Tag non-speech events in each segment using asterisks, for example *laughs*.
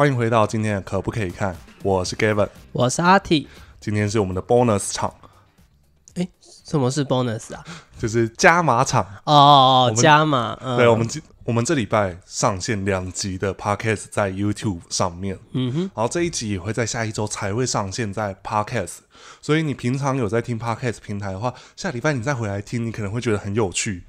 欢迎回到今天可不可以看？我是 Gavin，我是阿 T。今天是我们的 Bonus 场，哎，什么是 Bonus 啊？就是加码场哦，加码。嗯、对，我们今我们这礼拜上线两集的 Podcast 在 YouTube 上面，嗯哼。然后这一集也会在下一周才会上线在 Podcast，所以你平常有在听 Podcast 平台的话，下礼拜你再回来听，你可能会觉得很有趣。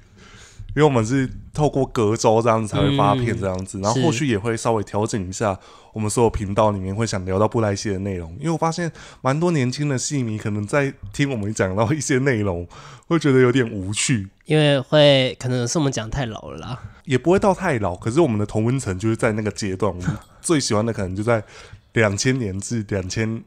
因为我们是透过隔周这样子才会发片这样子，然后后续也会稍微调整一下我们所有频道里面会想聊到布莱希的内容。因为我发现蛮多年轻的戏迷可能在听我们讲到一些内容，会觉得有点无趣。因为会可能是我们讲太老了啦，也不会到太老。可是我们的同温层就是在那个阶段，最喜欢的可能就在两千年至两千。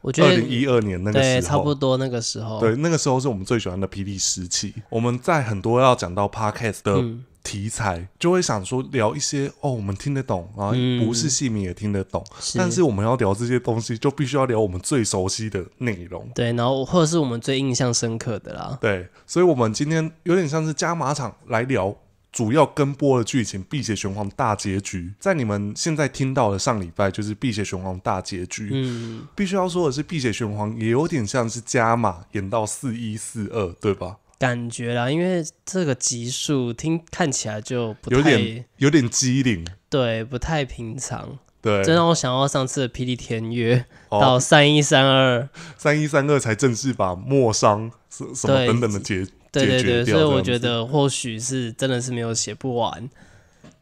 我觉得二零一二年那个时候，差不多那个时候，对，那个时候是我们最喜欢的 p p 时期。我们在很多要讲到 Podcast 的题材，就会想说聊一些哦，我们听得懂，然后不是戏迷也听得懂，但是我们要聊这些东西，就必须要聊我们最熟悉的内容。对，然后或者是我们最印象深刻的啦。对，所以我们今天有点像是加马场来聊。主要跟播的剧情《辟邪玄黄大结局》，在你们现在听到的上礼拜就是《辟邪玄黄大结局》。嗯，必须要说的是，《辟邪玄黄》也有点像是加码演到四一四二，对吧？感觉啦，因为这个集数听看起来就有点有点机灵，对，不太平常，对，这让我想到上次的《霹雳天约，到三一三二，三一三二才正式把末商什什么等等的结。对对对，所以我觉得或许是真的是没有写不完，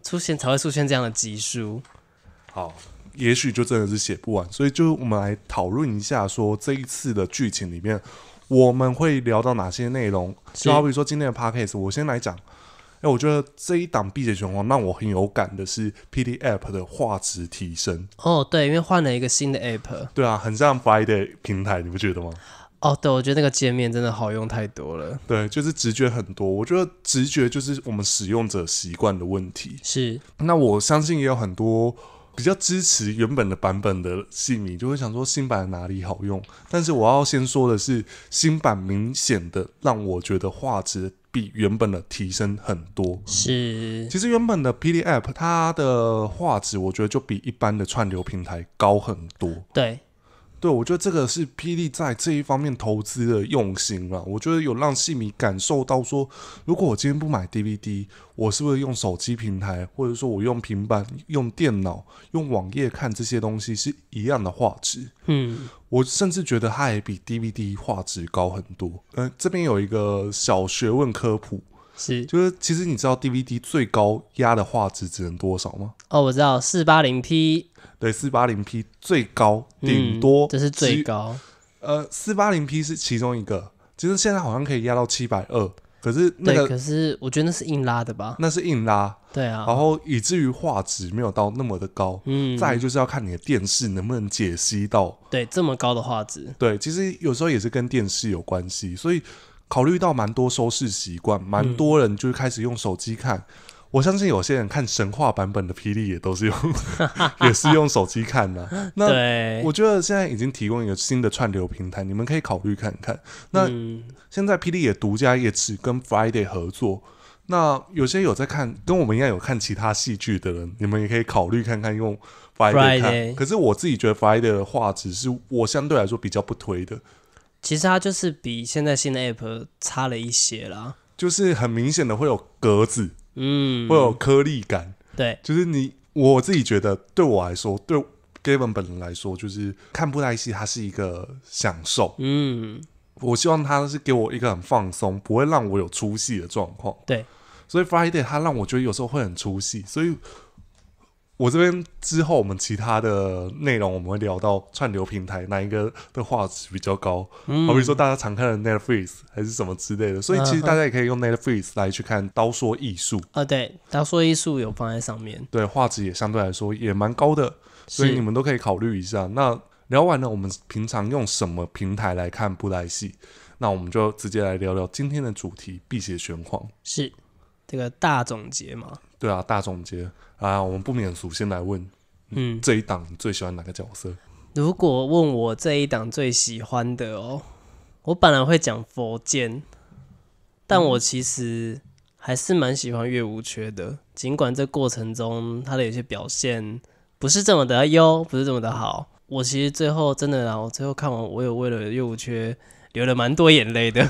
出现才会出现这样的集数。好，也许就真的是写不完，所以就我们来讨论一下，说这一次的剧情里面我们会聊到哪些内容？就好比说今天的 p a c k a g e 我先来讲。哎，我觉得这一档《碧血玄黄》让我很有感的是 PD App 的画质提升。哦，对，因为换了一个新的 App。对啊，很像 Friday 平台，你不觉得吗？哦，对，我觉得那个界面真的好用太多了。对，就是直觉很多。我觉得直觉就是我们使用者习惯的问题。是。那我相信也有很多比较支持原本的版本的戏迷，就会想说新版哪里好用。但是我要先说的是，新版明显的让我觉得画质比原本的提升很多。是。其实原本的 P D App 它的画质，我觉得就比一般的串流平台高很多。对。对，我觉得这个是霹雳在这一方面投资的用心了。我觉得有让戏迷感受到说，如果我今天不买 DVD，我是不是用手机平台，或者说我用平板、用电脑、用网页看这些东西是一样的画质？嗯，我甚至觉得它也比 DVD 画质高很多。嗯，这边有一个小学问科普。是，就是其实你知道 DVD 最高压的画质只能多少吗？哦，我知道，四八零 P。对，四八零 P 最高顶多这是最高。呃，四八零 P 是其中一个，其实现在好像可以压到七百二，可是那个可是我觉得那是硬拉的吧？那是硬拉，对啊。然后以至于画质没有到那么的高。嗯。再就是要看你的电视能不能解析到对这么高的画质。对，其实有时候也是跟电视有关系，所以。考虑到蛮多收视习惯，蛮多人就开始用手机看。我相信有些人看神话版本的霹雳也都是用，*laughs* 也是用手机看的。那我觉得现在已经提供一个新的串流平台，你们可以考虑看看。那现在霹雳也独家也只跟 Friday 合作。那有些有在看，跟我们一样有看其他戏剧的人，你们也可以考虑看看用 Friday 看。可是我自己觉得 Friday 的画质是我相对来说比较不推的。其实它就是比现在新的 app 差了一些啦，就是很明显的会有格子，嗯，会有颗粒感，对，就是你我自己觉得对我来说，对 Gavin 本人来说，就是看布袋戏，它是一个享受，嗯，我希望它是给我一个很放松，不会让我有出戏的状况，对，所以 Friday 它让我觉得有时候会很出戏，所以。我这边之后，我们其他的内容我们会聊到串流平台哪一个的画质比较高，好比如说大家常看的 Netflix 还是什么之类的，所以其实大家也可以用 Netflix 来去看《刀说艺术》啊，对，《刀说艺术》有放在上面，对，画质也相对来说也蛮高的，所以你们都可以考虑一下。那聊完了，我们平常用什么平台来看布袋戏？那我们就直接来聊聊今天的主题《辟邪玄黄》，是这个大总结嘛？对啊，大总结。啊，我们不免俗，先来问，嗯，这一档最喜欢哪个角色？如果问我这一档最喜欢的哦，我本来会讲佛剑，但我其实还是蛮喜欢月无缺的。尽管这过程中他的有些表现不是这么的优，不是这么的好。我其实最后真的，我最后看完，我有为了月无缺流了蛮多眼泪的。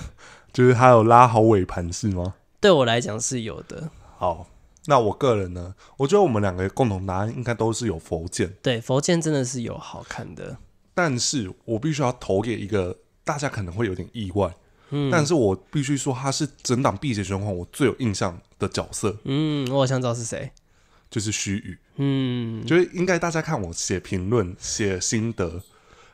就是他有拉好尾盘是吗？对我来讲是有的。好。那我个人呢，我觉得我们两个共同答案应该都是有佛剑。对，佛剑真的是有好看的。但是我必须要投给一个大家可能会有点意外，但是我必须说他是整档《碧血玄幻》我最有印象的角色。嗯，我想知道是谁。就是虚宇。嗯，就是应该大家看我写评论、写心得，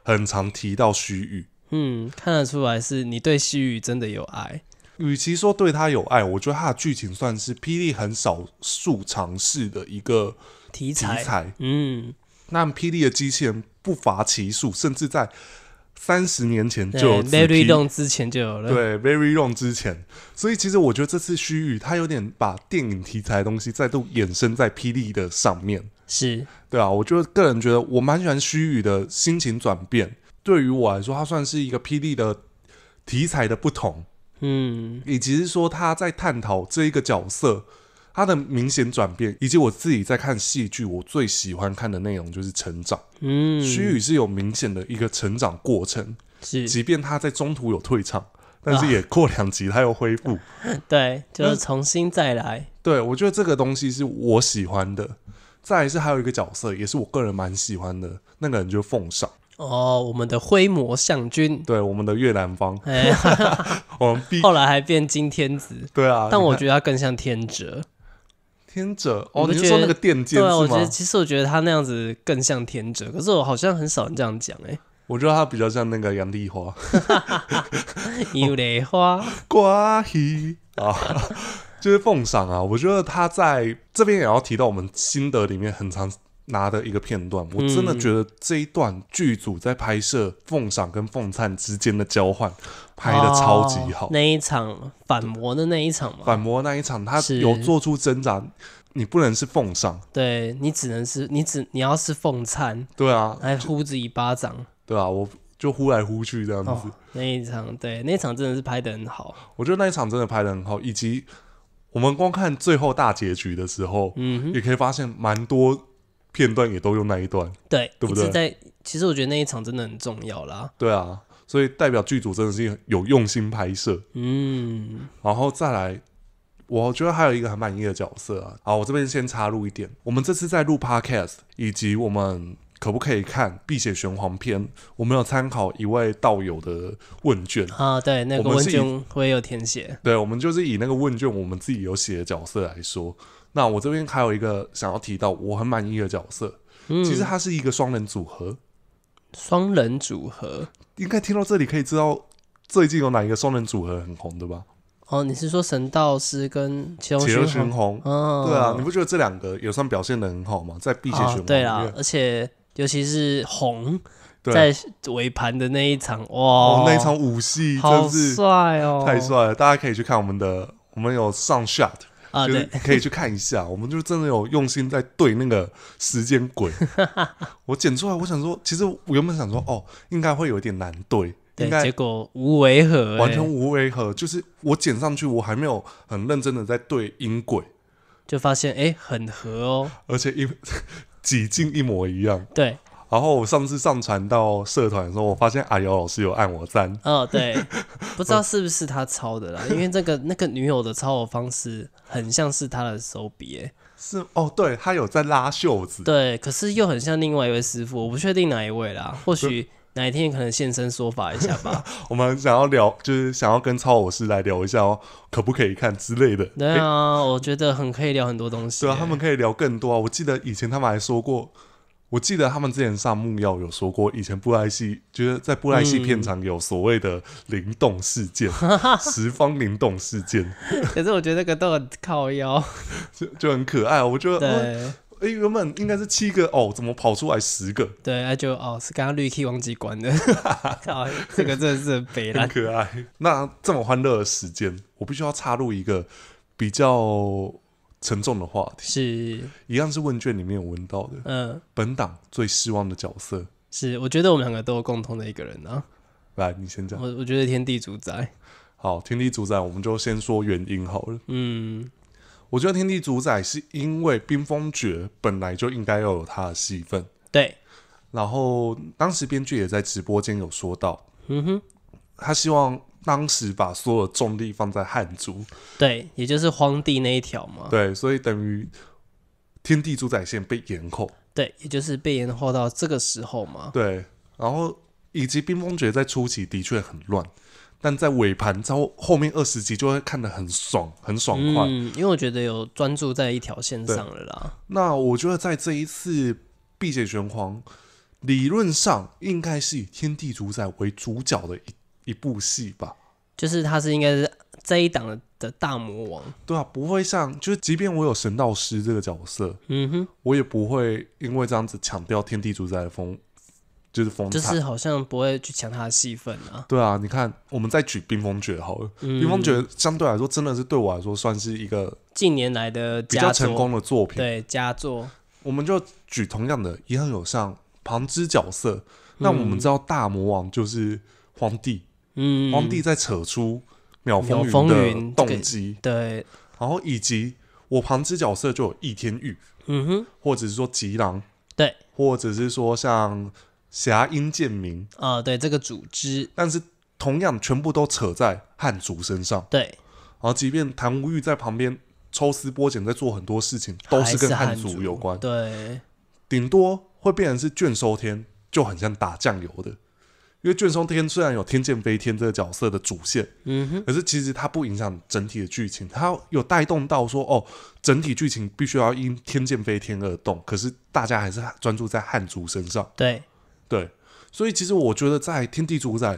很常提到虚宇。嗯，看得出来是你对虚宇真的有爱。与其说对他有爱，我觉得他的剧情算是霹雳很少数尝试的一个题材。嗯，那霹雳的机器人不乏其数，甚至在三十年前就有。Very long 之前就有了，对，Very long 之前。所以其实我觉得这次虚宇他有点把电影题材的东西再度衍生在霹雳的上面，是对啊。我就个人觉得我蛮喜欢虚宇的心情转变，对于我来说，它算是一个霹雳的题材的不同。嗯，以及是说他在探讨这一个角色他的明显转变，以及我自己在看戏剧，我最喜欢看的内容就是成长。嗯，虚语是有明显的一个成长过程，是，即便他在中途有退场，但是也过两集他又恢复，*laughs* 对，就是重新再来。对，我觉得这个东西是我喜欢的。再是还有一个角色，也是我个人蛮喜欢的，那个人就奉上。哦，我们的灰魔相君，对，我们的越南帮，*laughs* 我们 *laughs* 后来还变金天子，对啊，但我觉得他更像天者，天者，你是说那个电剑对啊，我觉得其实我觉得他那样子更像天者，可是我好像很少人这样讲哎，我觉得他比较像那个杨丽 *laughs* 花，杨丽花，瓜西啊，就是奉上啊，我觉得他在这边也要提到我们心得里面很长。拿的一个片段，我真的觉得这一段剧组在拍摄凤赏跟凤灿之间的交换拍的超级好。那一场？反魔的那一场吗？反魔那一场，他有做出挣扎，你不能是凤赏，对你只能是你只你要是凤灿。对啊，还呼自己巴掌。对啊，我就呼来呼去这样子。那一场，对，那一场真的是拍的很好。我觉得那一场真的拍的很好，以及我们光看最后大结局的时候，嗯，也可以发现蛮多。片段也都用那一段，对，对不对？在其实我觉得那一场真的很重要啦。对啊，所以代表剧组真的是有用心拍摄。嗯，然后再来，我觉得还有一个很满意的角色啊。好，我这边先插入一点，我们这次在录 podcast，以及我们可不可以看《碧血玄黄》篇？我们有参考一位道友的问卷啊。对，那个问卷我也有填写。对，我们就是以那个问卷我们自己有写的角色来说。那我这边还有一个想要提到我很满意的角色，其实他是一个双人组合。双人组合，应该听到这里可以知道最近有哪一个双人组合很红的吧？哦，你是说神道师跟《碧血雄红》？对啊，你不觉得这两个也算表现的很好吗？在《碧血雄红》对啊，而且尤其是红，在尾盘的那一场，哇，那一场武戏真是帅哦，太帅了！大家可以去看我们的，我们有上下。啊，对，可以去看一下，我们就真的有用心在对那个时间轨。*laughs* 我剪出来，我想说，其实我原本想说，哦，应该会有一点难对。应该结果无违和，完全无违和。就是我剪上去，我还没有很认真的在对音轨，就发现哎，很合哦，而且一 *laughs* 几近一模一样。对。然后我上次上传到社团的时候，我发现阿瑶老师有按我赞。哦，对，*laughs* 不知道是不是他抄的啦，因为这个那个女友的抄我方式很像是他的手笔。是哦，对，他有在拉袖子。对，可是又很像另外一位师傅，我不确定哪一位啦。或许哪一天可能现身说法一下吧。*laughs* 我们想要聊，就是想要跟超写师来聊一下哦，可不可以看之类的。对啊，我觉得很可以聊很多东西。对啊，他们可以聊更多啊。我记得以前他们还说过。我记得他们之前上木曜有说过，以前布莱西觉得在布莱西片场有所谓的灵动事件，十方灵动事件。*laughs* 可是我觉得这个都很靠腰，*laughs* 就就很可爱。我觉得，哎，原本应该是七个哦，怎么跑出来十个？对，那就哦，是刚刚绿 key 忘记关的。*laughs* 靠，这个真的是悲很可爱。那这么欢乐的时间，我必须要插入一个比较。沉重的话题是，一样是问卷里面有问到的。嗯，本党最失望的角色是，我觉得我们两个都有共同的一个人啊。来，你先讲。我我觉得天地主宰。好，天地主宰，我们就先说原因好了。嗯，我觉得天地主宰是因为冰封诀本来就应该要有他的戏份。对。然后当时编剧也在直播间有说到，嗯哼，他希望。当时把所有重力放在汉族，对，也就是荒地那一条嘛。对，所以等于天地主宰线被延后，对，也就是被延后到这个时候嘛。对，然后以及冰封诀在初期的确很乱，但在尾盘之后面二十集就会看得很爽，很爽快，因为我觉得有专注在一条线上了啦。那我觉得在这一次辟邪玄黄，理论上应该是以天地主宰为主角的一。一部戏吧，就是他是应该是这一档的大魔王，对啊，不会像就是即便我有神道师这个角色，嗯哼，我也不会因为这样子抢掉天地主宰的风，就是风，就是好像不会去抢他的戏份啊。对啊，你看，我们再举冰封诀好了，冰封诀相对来说真的是对我来说算是一个近年来的比较成功的作品，对佳作。我们就举同样的，也很有像旁支角色，那我们知道大魔王就是皇帝。嗯，皇帝在扯出秒风云的动机，对，然后以及我旁支角色就有易天玉，嗯哼，或者是说吉狼，对，或者是说像侠英剑明啊，对这个组织，但是同样全部都扯在汉族身上，对，然后即便谭无玉在旁边抽丝剥茧在做很多事情，都是跟汉族有关，对，顶多会变成是卷收天，就很像打酱油的。因为《卷宗天》虽然有“天剑飞天”这个角色的主线，嗯哼，可是其实它不影响整体的剧情，它有带动到说，哦，整体剧情必须要因“天剑飞天”而动，可是大家还是专注在汉族身上，对对，所以其实我觉得在《天地主宰》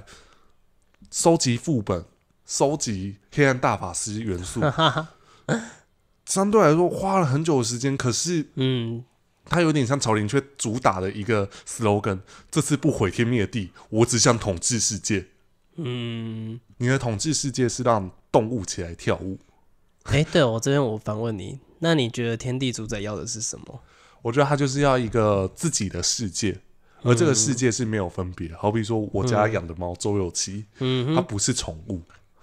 收集副本、收集黑暗大法师元素，*laughs* 相对来说花了很久的时间，可是嗯。它有点像朝林却主打的一个 slogan，这次不毁天灭地，我只想统治世界。嗯，你的统治世界是让动物起来跳舞。哎，对我这边我反问你，那你觉得天地主宰要的是什么？我觉得他就是要一个自己的世界，而这个世界是没有分别。好比说，我家养的猫周有嗯，它不是宠物，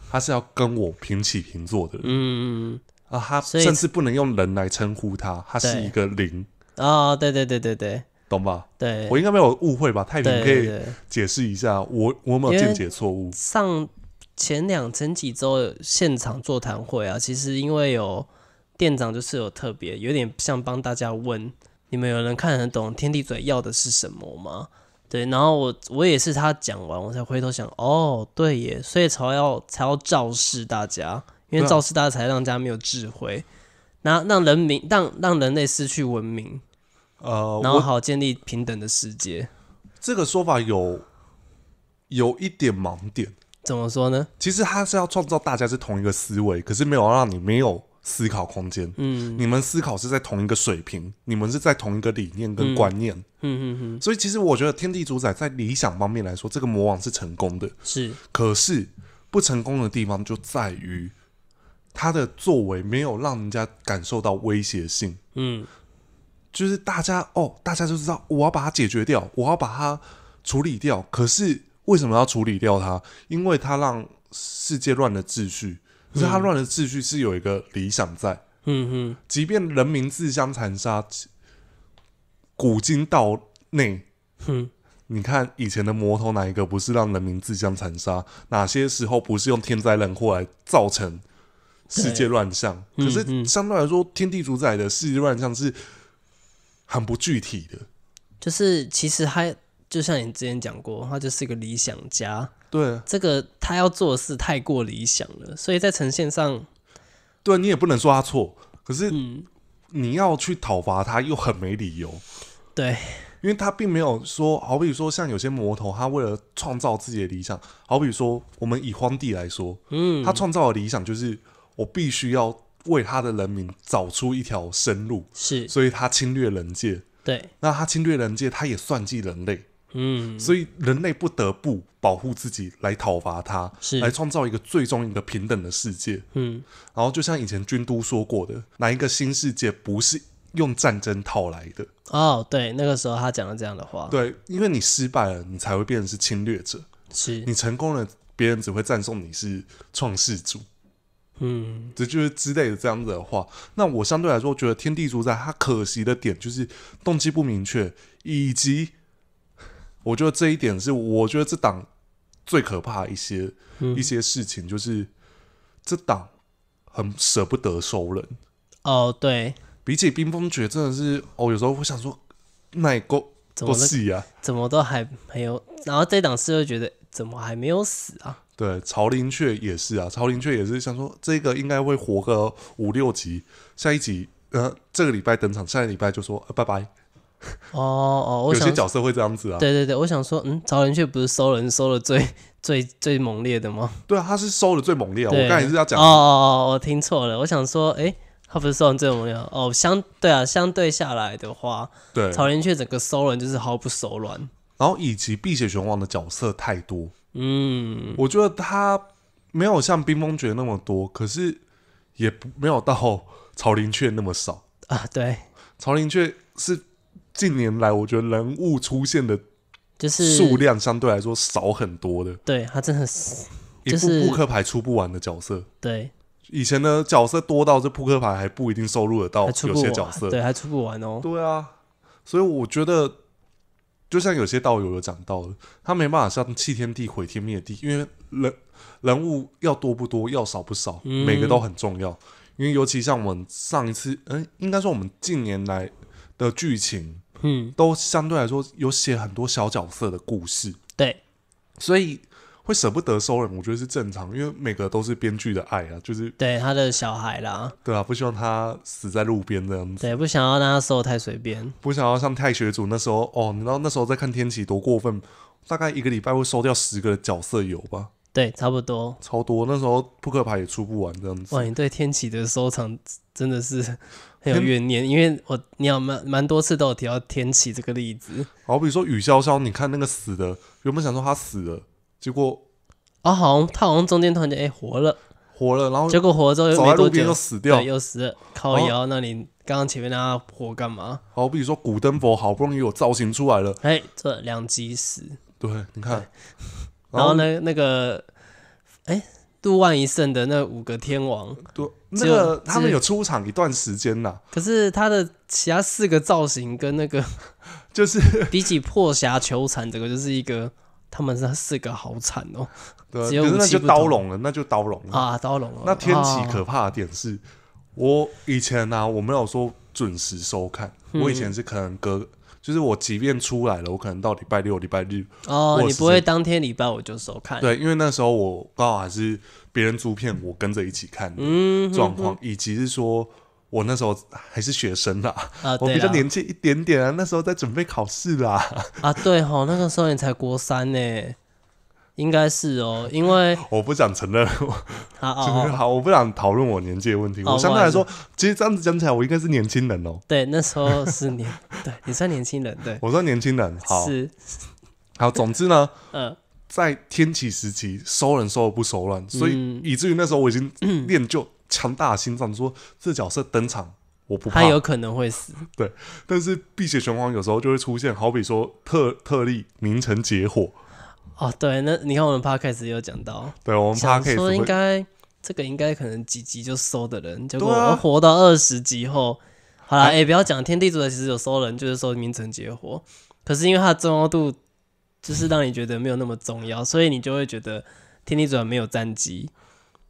它是要跟我平起平坐的。嗯嗯嗯，啊，它甚至不能用人来称呼它，它是一个灵。啊，对对对对对，懂吧？对，我应该没有误会吧？太平可以解释一下，我我没有见解错误。上前两前几周现场座谈会啊，其实因为有店长就是有特别有点像帮大家问，你们有人看很懂天地嘴要的是什么吗？对，然后我我也是他讲完我才回头想，哦，对耶，所以才要才要昭示大家，因为昭示大家才让大家没有智慧，那让人民让让人类失去文明。呃，然后好建立平等的世界，这个说法有有一点盲点。怎么说呢？其实他是要创造大家是同一个思维，可是没有让你没有思考空间。嗯，你们思考是在同一个水平，你们是在同一个理念跟观念。嗯嗯嗯。所以其实我觉得天地主宰在理想方面来说，这个魔王是成功的。是。可是不成功的地方就在于他的作为没有让人家感受到威胁性。嗯。就是大家哦，大家就知道我要把它解决掉，我要把它处理掉。可是为什么要处理掉它？因为它让世界乱了秩序。可是它乱了秩序是有一个理想在，嗯即便人民自相残杀，古今道内，哼，你看以前的魔头哪一个不是让人民自相残杀？哪些时候不是用天灾人祸来造成世界乱象？可是相对来说，天地主宰的世界乱象是。很不具体的，就是其实他就像你之前讲过，他就是一个理想家。对，这个他要做的事太过理想了，所以在呈现上，对你也不能说他错，可是你要去讨伐他又很没理由。对，因为他并没有说，好比说像有些魔头，他为了创造自己的理想，好比说我们以荒地来说，嗯，他创造的理想就是我必须要。为他的人民找出一条生路，是，所以他侵略人界。对，那他侵略人界，他也算计人类。嗯，所以人类不得不保护自己来讨伐他，是来创造一个最终一个平等的世界。嗯，然后就像以前军都说过的，哪一个新世界不是用战争讨来的？哦，对，那个时候他讲了这样的话。对，因为你失败了，你才会变成是侵略者；是你成功了，别人只会赞颂你是创世主。嗯，这就是之类的这样子的话，那我相对来说觉得《天地主宰》它可惜的点就是动机不明确，以及我觉得这一点是我觉得这档最可怕一些一些事情，就是这档很舍不得收人。哦，对。比起《冰封诀》，真的是哦，有时候我想说，那也够够死呀，怎么都还没有，然后这档是又觉得怎么还没有死啊？对，曹林雀也是啊，曹林雀也是想说，这个应该会活个五六集，下一集，呃，这个礼拜登场，下个礼拜就说拜拜。哦哦，有些角色会这样子啊。对对对，我想说，嗯，曹林雀不是收人收的最最最猛烈的吗？对啊，他是收的最猛烈啊。我刚才是要讲。哦哦哦，我听错了，我想说，哎，他不是收人最猛烈哦，相对啊，相对下来的话，对，曹林雀整个收人就是毫不手软。然后以及碧血熊王的角色太多。嗯，我觉得他没有像冰封诀那么多，可是也没有到曹林雀那么少啊。对，曹林雀是近年来我觉得人物出现的，就是数量相对来说少很多的。对他真的是一副扑克牌出不完的角色。对，以前的角色多到这扑克牌还不一定收录得到有些角色，对，还出不完哦。对啊，所以我觉得。就像有些道友有讲到他没办法像弃天地毁天灭地，因为人人物要多不多，要少不少，每个都很重要。因为尤其像我们上一次，嗯，应该说我们近年来的剧情，嗯，都相对来说有写很多小角色的故事，对，所以。会舍不得收人，我觉得是正常，因为每个都是编剧的爱啊，就是对他的小孩啦，对啊，不希望他死在路边子，对，不想要让他收太随便，不想要像太学主那时候哦，你知道那时候在看天启多过分，大概一个礼拜会收掉十个角色有吧，对，差不多，超多，那时候扑克牌也出不完这样子。哇，你对天启的收藏真的是很有怨念，因为我你有蛮蛮多次都有提到天启这个例子，好，比如说雨潇潇，你看那个死的，原本想说他死了。结果啊，好像他好像中间突然间哎活了，活了，然后结果活了之后又又死掉，又死了。靠！腰。那你刚刚前面那活干嘛？好，比如说古灯佛，好不容易有造型出来了，哎，这两集死。对，你看，然后呢，那个哎，杜万一胜的那五个天王，对，那个他们有出场一段时间呐。可是他的其他四个造型跟那个，*laughs* 就是比起破侠求禅，这个就是一个。他们那四个好惨哦，对，那就刀龙了，那就刀龙了啊，刀龙了。那天启可怕的点是，我以前呢，我没有说准时收看，我以前是可能隔，就是我即便出来了，我可能到礼拜六、礼拜日哦，你不会当天礼拜我就收看，对，因为那时候我刚好是别人租片，我跟着一起看的状况，以及是说。我那时候还是学生啦，啊，我比较年轻一点点啊，那时候在准备考试啦。啊，对吼，那个时候你才国三呢，应该是哦，因为 *laughs* 我不想承认，啊 *laughs* 好，我不想讨论我年纪的问题。我相对来说，其实这样子讲起来，我应该是年轻人哦。对，那时候是年，*laughs* 对，你算年轻人，对，我算年轻人，好，好，总之呢，嗯，在天启时期收人收的不收软，所以以至于那时候我已经 *clears throat* 练就。强大心脏，说这角色登场，我不怕，他有可能会死。对，但是《碧血拳皇有时候就会出现，好比说特特例名城绝火。哦，对，那你看我们 p a 始也有讲到，对，我们 p a 始说应该这个应该可能几集就收的人，果、就活到二十集后，好了，哎，不要讲《天地主宰》，其实有收人就是收名城结火，可是因为它的重要度就是让你觉得没有那么重要，所以你就会觉得《天地主宰》没有战绩。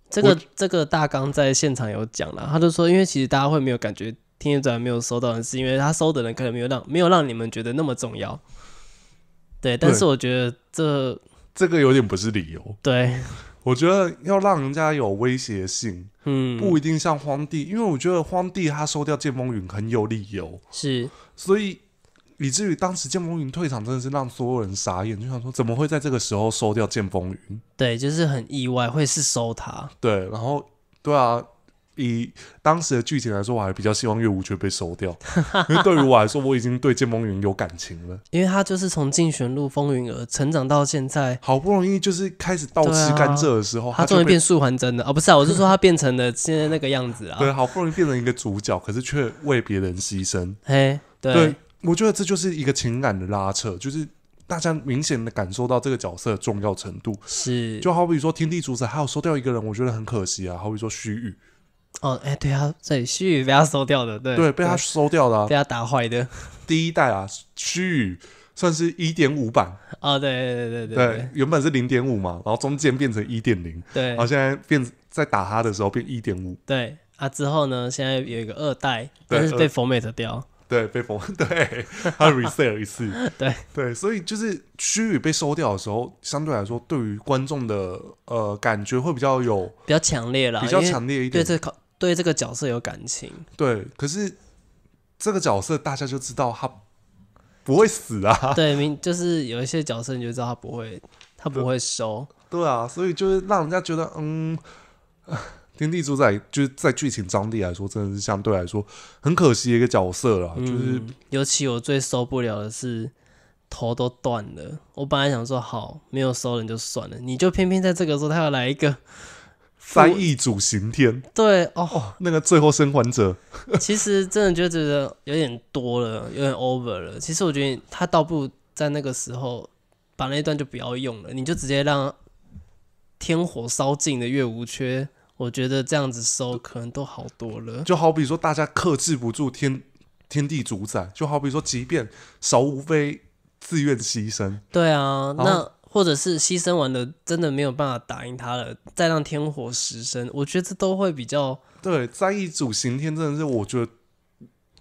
这个这个大纲在现场有讲了，他就说，因为其实大家会没有感觉，天天转没有收到人，是因为他收的人可能没有让没有让你们觉得那么重要，对。但是我觉得这这个有点不是理由。对，我觉得要让人家有威胁性，嗯，不一定像荒地，因为我觉得荒地他收掉剑风云很有理由，是，所以。以至于当时剑风云退场真的是让所有人傻眼，就想说怎么会在这个时候收掉剑风云？对，就是很意外会是收他。对，然后对啊，以当时的剧情来说，我还比较希望岳无缺被收掉，*laughs* 因为对于我来说，我已经对剑风云有感情了，因为他就是从竞选路风云而成长到现在，好不容易就是开始倒吃甘蔗的时候，他终于变素还真的哦，不是啊，我是说他变成了现在那个样子啊。*laughs* 对，好不容易变成一个主角，可是却为别人牺牲。嘿，对。我觉得这就是一个情感的拉扯，就是大家明显的感受到这个角色的重要程度。是，就好比说天地主宰还有收掉一个人，我觉得很可惜啊。好比说虚宇，哦，哎，对啊，对，虚宇被他收掉的，对，对，被他收掉的，被他打坏的。第一代啊，虚羽算是一点五版啊，对对对对对，原本是零点五嘛，然后中间变成一点零，对，然后现在变在打他的时候变一点五，对啊，之后呢，现在有一个二代，但是被 format 掉。对，被封，*laughs* 对，他 resale 一次，*laughs* 对，对，所以就是区域被收掉的时候，相对来说，对于观众的呃感觉会比较有，比较强烈了，比较强烈一点，对这个对这个角色有感情，对。可是这个角色大家就知道他不会死啊，*laughs* 对，明就是有一些角色你就知道他不会，他不会收，对啊，所以就是让人家觉得嗯。天地主宰就是在剧情张力来说，真的是相对来说很可惜的一个角色了。就是，尤其我最受不了的是头都断了。我本来想说好没有收人就算了，你就偏偏在这个时候他要来一个三亿主刑天。对哦，那个最后生还者。*laughs* 其实真的就觉得有点多了，有点 over 了。其实我觉得他倒不如在那个时候把那一段就不要用了，你就直接让天火烧尽的月无缺。我觉得这样子收可能都好多了。就好比说，大家克制不住天天地主宰，就好比说，即便少无非自愿牺牲，对啊，那或者是牺牲完了，真的没有办法打赢他了，再让天火食身，我觉得都会比较对。在一组刑天真的是我觉得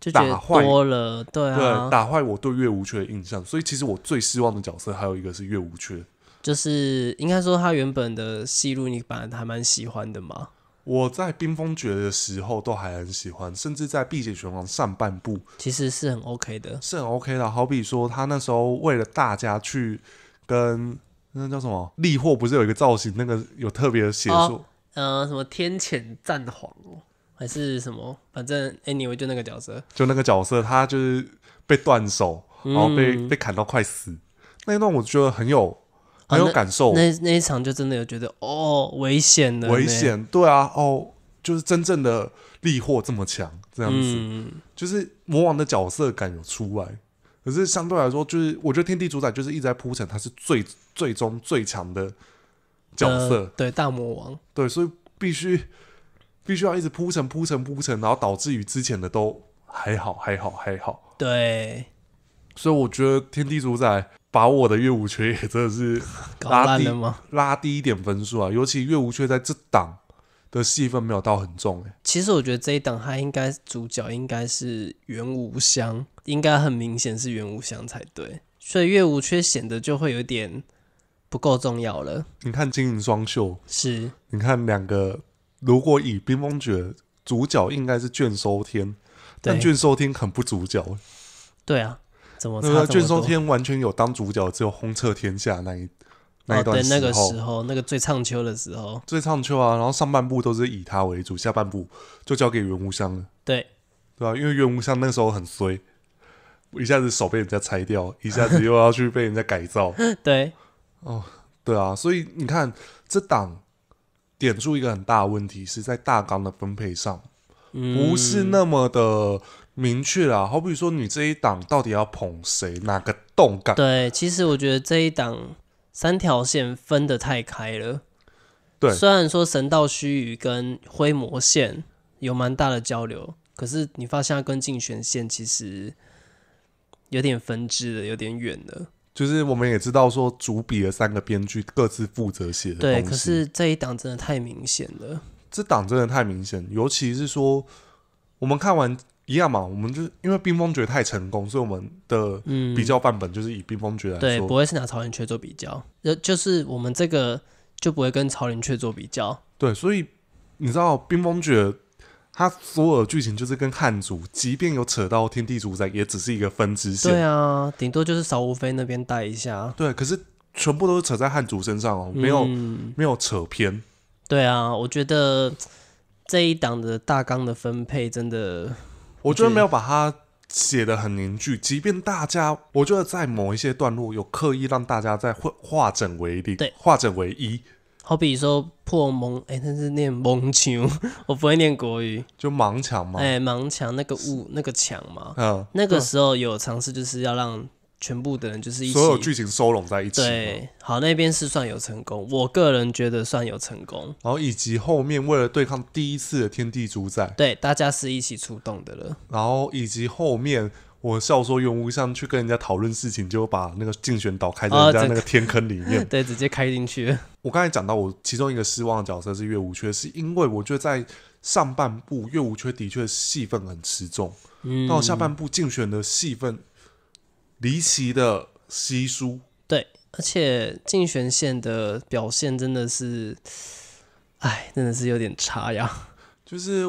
就打坏了，对啊，打坏我对岳无缺的印象。所以其实我最失望的角色还有一个是岳无缺。就是应该说，他原本的戏路你本来还蛮喜欢的嘛。我在冰封诀的时候都还很喜欢，甚至在碧血拳王上半部，其实是很 OK 的，是很 OK 的。好比说，他那时候为了大家去跟那叫什么力货，不是有一个造型，那个有特别的写照，呃，什么天谴战皇还是什么，反正 anyway 就那个角色，就那个角色，他就是被断手，然后被被砍到快死，那一段我觉得很有。很有感受，那那一场就真的有觉得哦，危险的危险，对啊，哦，就是真正的力货这么强，这样子，就是魔王的角色感有出来。可是相对来说，就是我觉得天地主宰就是一直在铺陈，他是最最终最强的角色，对大魔王，对，所以必须必须要一直铺陈铺陈铺陈，然后导致于之前的都还好还好还好，对，所以我觉得天地主宰。把我的月无缺也真的是 *laughs* 拉低了吗？拉低一点分数啊！尤其月无缺在这档的戏份没有到很重。哎，其实我觉得这一档他应该主角应该是袁无香，应该很明显是袁无香才对，所以月无缺显得就会有点不够重要了。你看《金银双秀》是，你看两个，如果以《冰封诀》主角应该是卷收天，但卷收天很不主角。对啊。怎那个卷轴天完全有当主角，只有轰彻天下那一那一段时候，那个时候，那个最唱秋的时候，最唱秋啊！然后上半部都是以他为主，下半部就交给袁无香了。对，对啊，因为袁无香那时候很衰，一下子手被人家拆掉，*laughs* 一下子又要去被人家改造。对，哦，对啊，所以你看，这档点出一个很大的问题，是在大纲的分配上，不是那么的。明确了，好比说，你这一档到底要捧谁？哪个动感？对，其实我觉得这一档三条线分的太开了。对，虽然说神道须臾跟灰魔线有蛮大的交流，可是你发现它跟竞选线其实有点分支的，有点远的。就是我们也知道说，主笔的三个编剧各自负责写的。对，可是这一档真的太明显了。这档真的太明显，尤其是说我们看完。一样嘛，我们就因为《冰封爵太成功，所以我们的比较范本就是以《冰封爵来说。对，不会是拿《朝林雀》做比较，就就是我们这个就不会跟《朝林雀》做比较。对，所以你知道《冰封爵，它所有剧情就是跟汉族，即便有扯到天地主宰，也只是一个分支线。对啊，顶多就是少无非那边带一下。对，可是全部都是扯在汉族身上哦，没有没有扯偏。对啊，我觉得这一档的大纲的分配真的。我觉得没有把它写的很凝聚，即便大家，我觉得在某一些段落有刻意让大家在化化整为零，对，化整为一。好比说破蒙，哎，那是念蒙墙，*laughs* 我不会念国语，就盲墙嘛。哎，盲墙那个雾那个墙嘛，嗯，那个时候有尝试就是要让。全部的人就是所有剧情收拢在一起。对，好，那边是算有成功。我个人觉得算有成功。然后以及后面为了对抗第一次的天地主宰，对，大家是一起出动的了。然后以及后面我笑说岳无相去跟人家讨论事情，就把那个竞选岛开在人家那个天坑里面，*laughs* 对，直接开进去。我刚才讲到我其中一个失望的角色是岳无缺，是因为我觉得在上半部岳无缺的确戏份很持重，嗯、到下半部竞选的戏份。离奇的稀疏，对，而且竞选线的表现真的是，哎，真的是有点差呀。就是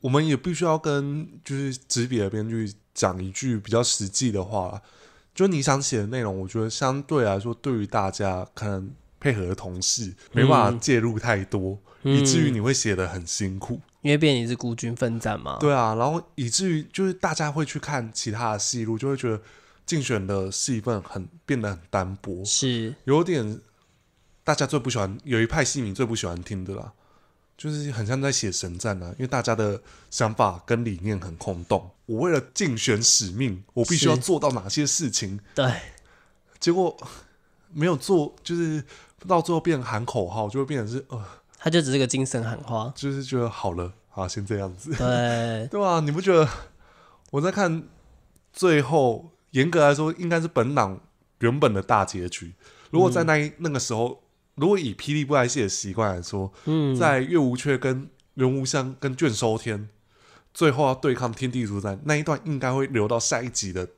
我们也必须要跟就是执笔的编剧讲一句比较实际的话，就你想写的内容，我觉得相对来说，对于大家可能配合的同事没办法介入太多，以至于你会写的很辛苦，因为毕竟你是孤军奋战嘛。对啊，然后以至于就是大家会去看其他的戏路，就会觉得。竞选的戏份很变得很单薄，是有点大家最不喜欢，有一派戏迷最不喜欢听的啦，就是很像在写神战啊，因为大家的想法跟理念很空洞。我为了竞选使命，我必须要做到哪些事情？对，结果没有做，就是到最后变成喊口号，就会变成是呃，他就只是个精神喊话，就是觉得好了，啊，先这样子，对 *laughs* 对吧？你不觉得我在看最后？严格来说，应该是本朗原本的大结局。如果在那一那个时候，如果以霹雳不莱戏的习惯来说，嗯，在岳无缺跟圆无香跟卷收天最后要对抗天地主宰那一段，应该会留到下一集的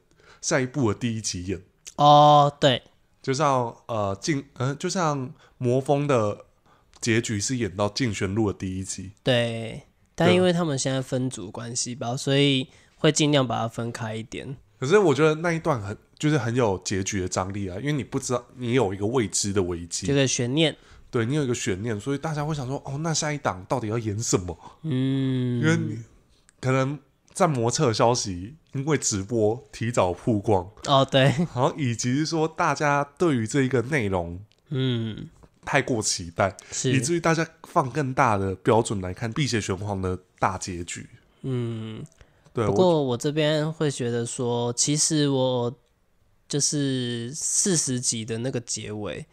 下一部的第一集演。哦，对，就像呃，进嗯，就像魔封的结局是演到竞玄录的第一集。对，但因为他们现在分组关系吧，所以会尽量把它分开一点。可是我觉得那一段很就是很有结局的张力啊，因为你不知道你有一个未知的危机，这个悬念，对你有一个悬念，所以大家会想说，哦，那下一档到底要演什么？嗯，因为可能在模测消息因为直播提早曝光哦，对，然后以及是说大家对于这个内容嗯太过期待，以至于大家放更大的标准来看《碧血玄黄》的大结局，嗯。不过我这边会觉得说，其实我就是四十集的那个结尾，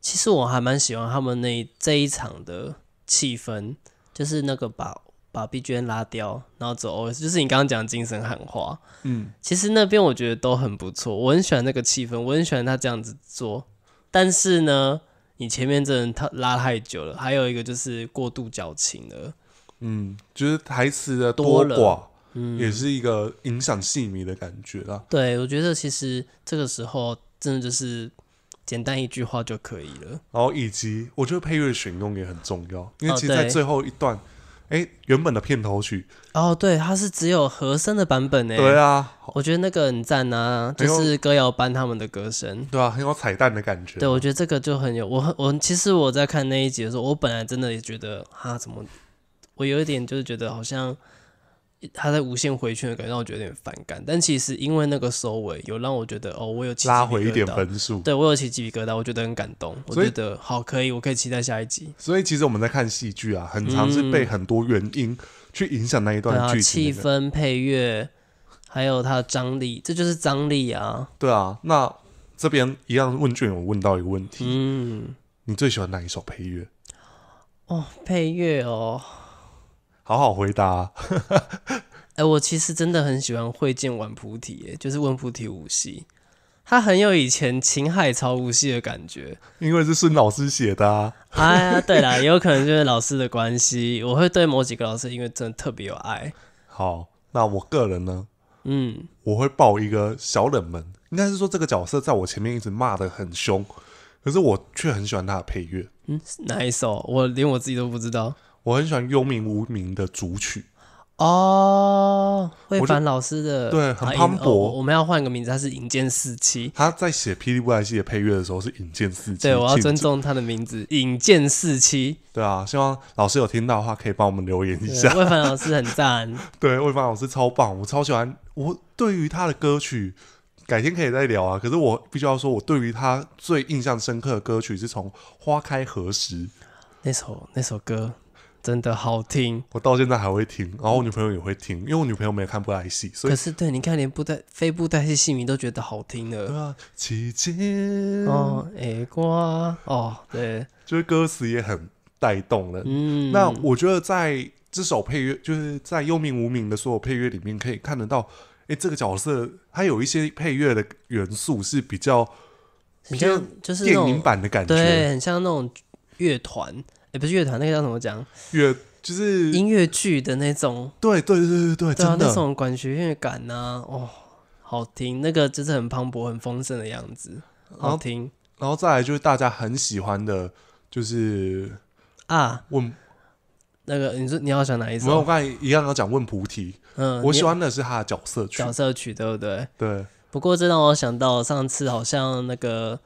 其实我还蛮喜欢他们那这一场的气氛，就是那个把把 G M 拉掉，然后走，就是你刚刚讲精神喊话，嗯，其实那边我觉得都很不错，我很喜欢那个气氛，我很喜欢他这样子做，但是呢，你前面真的太拉太久了，还有一个就是过度矫情了，嗯，就是台词的多寡。也是一个影响戏迷的感觉啦。对，我觉得其实这个时候真的就是简单一句话就可以了。然后以及我觉得配乐选用也很重要，因为其实，在最后一段，哎，原本的片头曲哦，对，它是只有和声的版本诶。对啊，我觉得那个很赞啊，就是歌谣班他们的歌声。对啊，很有彩蛋的感觉。对，我觉得这个就很有我我其实我在看那一集的时候，我本来真的也觉得他怎么我有一点就是觉得好像。他在无限回圈的感觉让我觉得有点反感，但其实因为那个收尾有让我觉得哦，我有拉回一点分数，对我有起鸡皮疙瘩，我觉得很感动。我觉得好可以，我可以期待下一集。所以其实我们在看戏剧啊，很常是被很多原因去影响那一段剧情，气氛、配乐，还有它张力，这就是张力啊。对啊，那这边一样问卷，我问到一个问题，嗯，你最喜欢哪一首配乐？哦，配乐哦。好好回答。哎，*laughs* 我其实真的很喜欢会见玩菩提，就是问菩提五系，他很有以前秦海潮五系的感觉。因为是孙老师写的啊。哎，呀，对啦，也有可能就是老师的关系，我会对某几个老师，因为真的特别有爱。好，那我个人呢，嗯，我会报一个小冷门，应该是说这个角色在我前面一直骂的很凶，可是我却很喜欢他的配乐。嗯，哪一首？我连我自己都不知道。我很喜欢《幽冥无名》的主曲哦，魏凡老师的对，很磅礴。我们要换一个名字，他是引剑四七。他在写《霹雳布袋戏》的配乐的时候是引剑四七。对，我要尊重他的名字，引剑四七。对啊，希望老师有听到的话，可以帮我们留言一下。魏凡老师很赞，*laughs* 对，魏凡老师超棒，我超喜欢。我对于他的歌曲，改天可以再聊啊。可是我必须要说，我对于他最印象深刻的歌曲是从《花开何时》那首那首歌。真的好听，我到现在还会听，然后我女朋友也会听，因为我女朋友没看不来戏，所以可是对你看连布袋非布袋戏戏迷都觉得好听的，对啊，期间哦，哎过哦，对，就是歌词也很带动了。嗯，那我觉得在这首配乐，就是在幽冥无名的所有配乐里面，可以看得到，哎，这个角色他有一些配乐的元素是比较，比较就是电影版的感觉，对，很像那种乐团。也不是乐团，那个叫什么讲？乐就是音乐剧的那种。对对对对对，对啊，那种管弦乐感呢，哦，好听。那个就是很磅礴、很丰盛的样子，好听。然后再来就是大家很喜欢的，就是啊，问那个你说你要选哪一首？没有，我刚才一样要讲《问菩提》。嗯，我喜欢的是他的角色曲，角色曲对不对？对。不过这让我想到上次好像那个。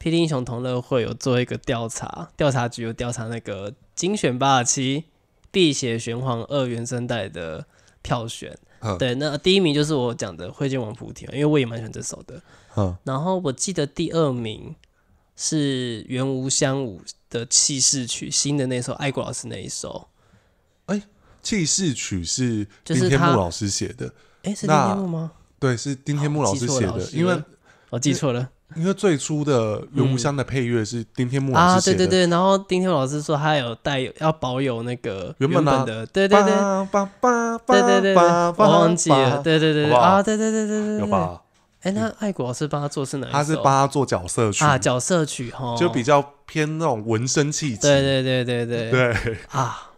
《霹雳英雄同乐会有做一个调查，调查局有调查那个精选八二七《碧血玄黄二》原声带的票选。对，那第一名就是我讲的《会剑王菩提》，因为我也蛮喜欢这首的。然后我记得第二名是袁无香舞的《气势曲》，新的那首，爱国老师那一首。哎，《气势曲》是丁天木老师写的。哎，是丁天木吗？对，是丁天木老师写的。因为我记错了。因为最初的《云雾乡》的配乐是丁天木老师写的，对对对。然后丁天木老师说他有带要保有那个原本的，对对对，八八八对对对，八八八八对对对对啊，对对对对对，有吧？哎，那爱国老师帮他做是哪一首？他是帮他做角色曲啊，角色曲哈，就比较偏那种文身气质，对对对对对对啊，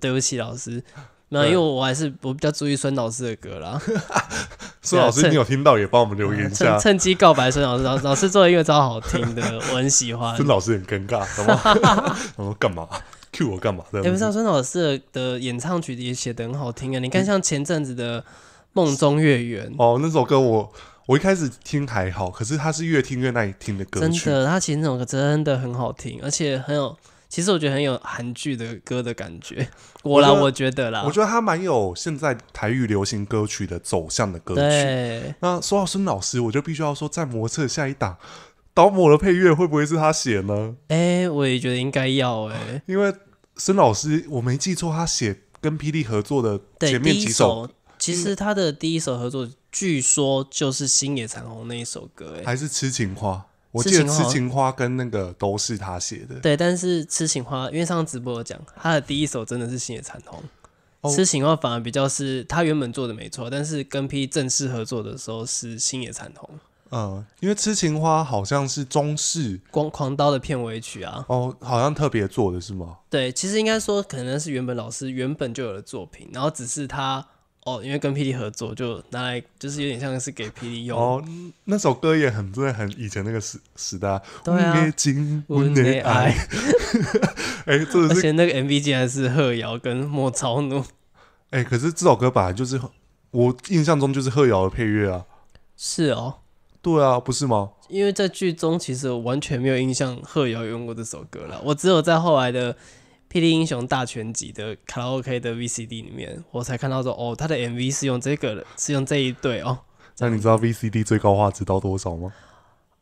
对不起老师。没有，因为我还是我比较注意孙老师的歌啦。*laughs* 孙老师，你有听到也帮我们留言一下，趁机告白孙老师。老老师做的乐超好听的，我很喜欢。孙老师很尴尬，什么？*laughs* 我说干嘛？Q 我干嘛的？也不知道。孙老师的演唱曲也写的很好听啊，你看像前阵子的《梦中月圆》哦，那首歌我我一开始听还好，可是他是越听越耐听的歌曲。真的，他其那首歌真的很好听，而且很有。其实我觉得很有韩剧的歌的感觉，*laughs* 果然我觉得啦。我觉得他蛮有现在台语流行歌曲的走向的歌曲。那说到孙老师，我就必须要说，在模特下一档导播的配乐会不会是他写呢？哎，我也觉得应该要哎，因为孙老师我没记错，他写跟霹雳合作的前面几首，其实他的第一首合作据说就是《星野彩虹》那一首歌，哎，还是《痴情花》。我记得《痴情花》跟那个都是他写的。对，但是《痴情花》因为上次直播有讲，他的第一首真的是《星野残红》，《痴情花》反而比较是他原本做的没错，但是跟 P 正式合作的时候是《星野残红》。嗯，因为《痴情花》好像是中式光狂刀的片尾曲啊。哦，好像特别做的是吗？对，其实应该说可能是原本老师原本就有了作品，然后只是他。哦，因为跟 PD 合作，就拿来就是有点像是给 PD 用。哦，那首歌也很对，很以前那个时时代，温暖情，温暖爱。*laughs* 哎，真的是。而且那个 MV 竟然是贺瑶跟莫超努。*laughs* 哎，可是这首歌本来就是我印象中就是贺瑶的配乐啊。是哦，对啊，不是吗？因为在剧中其实完全没有印象贺瑶有用过这首歌了，我只有在后来的。霹雳英雄大全集的卡拉 OK 的 VCD 里面，我才看到说哦，他的 MV 是用这个，的，是用这一对哦。那你知道 VCD 最高画质到多少吗？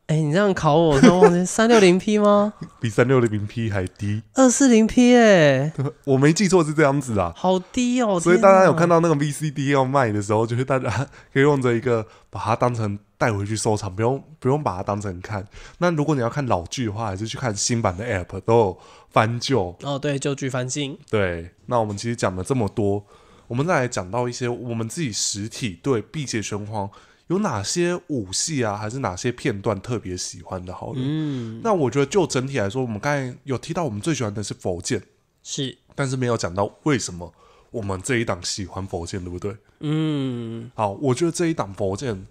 哎，你这样考我，都忘记三六零 P 吗？*laughs* 比三六零零 P 还低，二四零 P 哎，我没记错是这样子啊，好低哦。所以大家有看到那个 VCD 要卖的时候，就是大家可以用着一个，把它当成。带回去收藏，不用不用把它当成看。那如果你要看老剧的话，还是去看新版的 app，都有翻旧哦。对，旧剧翻新。对，那我们其实讲了这么多，我们再来讲到一些我们自己实体对《碧血玄黄》有哪些武戏啊，还是哪些片段特别喜欢的？好了，嗯，那我觉得就整体来说，我们刚才有提到我们最喜欢的是佛剑，是，但是没有讲到为什么我们这一档喜欢佛剑，对不对？嗯，好，我觉得这一档佛剑。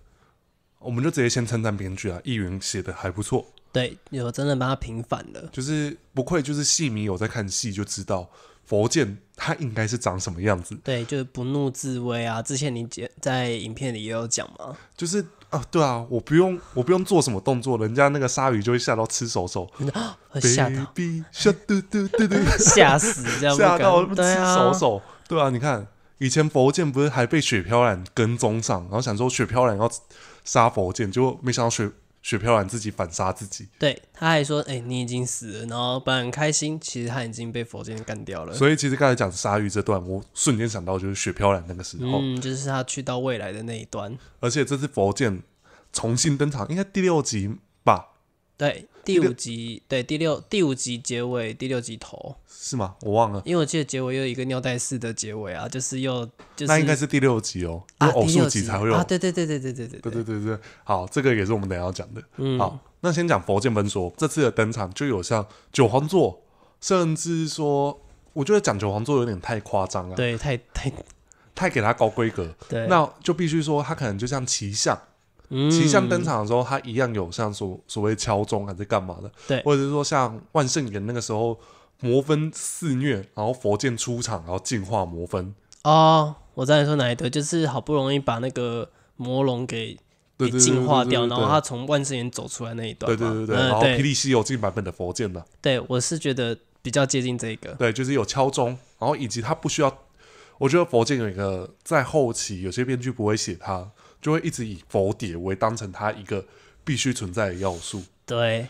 我们就直接先称赞编剧啊，易云写的还不错。对，有真的帮他平反了，就是不愧就是戏迷有在看戏就知道佛剑他应该是长什么样子。对，就是不怒自威啊！之前你姐在影片里也有讲吗？就是啊，对啊，我不用我不用做什么动作，人家那个鲨鱼就会吓到吃手手。b a b 吓得嘟嘟嘟吓死！吓到吃手手。对啊，你看以前佛剑不是还被雪飘然跟踪上，然后想说雪飘然要。杀佛剑，结果没想到雪雪飘然自己反杀自己。对他还说：“哎，你已经死了。”然后本来很开心，其实他已经被佛剑干掉了。所以其实刚才讲鲨鱼这段，我瞬间想到就是雪飘然那个时候，嗯，就是他去到未来的那一段。而且这次佛剑重新登场，应该第六集吧？对。第五集对第六第五集结尾第六集头是吗？我忘了，因为我记得结尾又有一个尿袋式的结尾啊，就是又就是那应该是第六集哦，偶数集才会有啊。对对对对对对对对对对对好，这个也是我们等下要讲的。好，那先讲佛剑分说这次的登场就有像九皇座，甚至说我觉得讲九皇座有点太夸张了，对，太太太给他高规格，对，那就必须说他可能就像奇象。其实像登场的时候，他一样有像所所谓敲钟还是干嘛的，对，或者是说像万圣园那个时候魔分肆虐，然后佛剑出场然后净化魔分。哦，我刚才说哪一德就是好不容易把那个魔龙给净化掉，然后他从万圣园走出来那一段。对对对对，然后霹雳西游记》版本的佛剑了。对，我是觉得比较接近这个。对，就是有敲钟，然后以及他不需要，我觉得佛剑有一个在后期有些编剧不会写他。就会一直以佛碟为当成它一个必须存在的要素。对，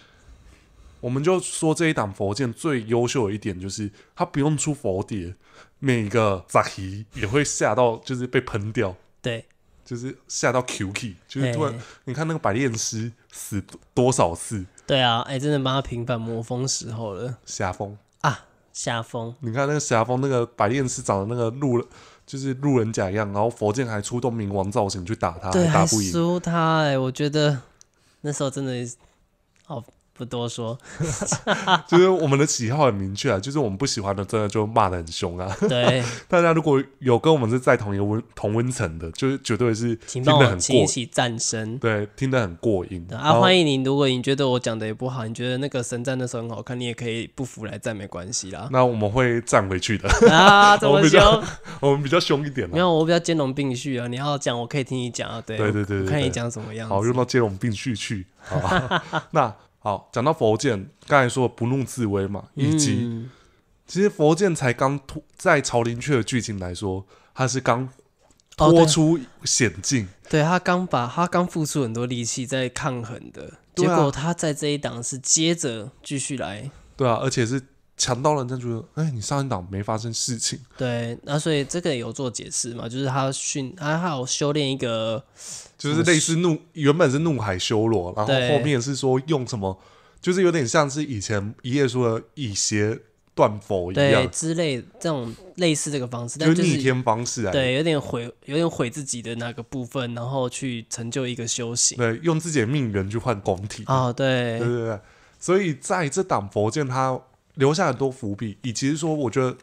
我们就说这一档佛剑最优秀的一点就是他不用出佛碟，每一个杂役也会吓到，就是被喷掉。对，就是吓到 QK，就是突然你看那个百炼师死多少次？对啊，哎，真的帮他平反魔封时候了。下风啊，下风，你看那个下风，那个百炼师长的那个路了。就是路人甲一样，然后佛剑还出动冥王造型去打他，还打不赢输他。哎，我觉得那时候真的好。不多说，*laughs* 就是我们的喜好很明确啊，就是我们不喜欢的，真的就骂的很凶啊。对，*laughs* 大家如果有跟我们是在同一个温同温层的，就是绝对是听得很过，一起赞声。对，听得很过瘾。啊，欢迎你！如果你觉得我讲的也不好，你觉得那个神战的时候很好看，你也可以不服来赞，没关系啦。*laughs* 那我们会赞回去的。啊，怎么凶？我们比较凶一点。没有，我比较兼容并蓄啊。你要讲，我可以听你讲啊。对对对，看你讲怎么样。好，用到兼容并蓄去。好那。好，讲到佛剑，刚才说不怒自威嘛，以及其实佛剑才刚脱在朝林阙的剧情来说，他是刚脱出险境，对他刚把他刚付出很多力气在抗衡的结果，他在这一档是接着继续来，对啊，而且是。强到人家觉得，哎，你上一档没发生事情。对，那所以这个有做解释嘛？就是他训，他还有修炼一个，*laughs* 就是类似怒，原本是怒海修罗，然后后面是说用什么，就是有点像是以前一页书的以邪断佛一样之类，这种类似这个方式，就是逆天方式，啊，对，有点毁，有点毁自己的那个部分，然后去成就一个修行，对，用自己的命元去换功体。哦，对，对对对，所以在这档佛剑他。留下很多伏笔，以及说，我觉得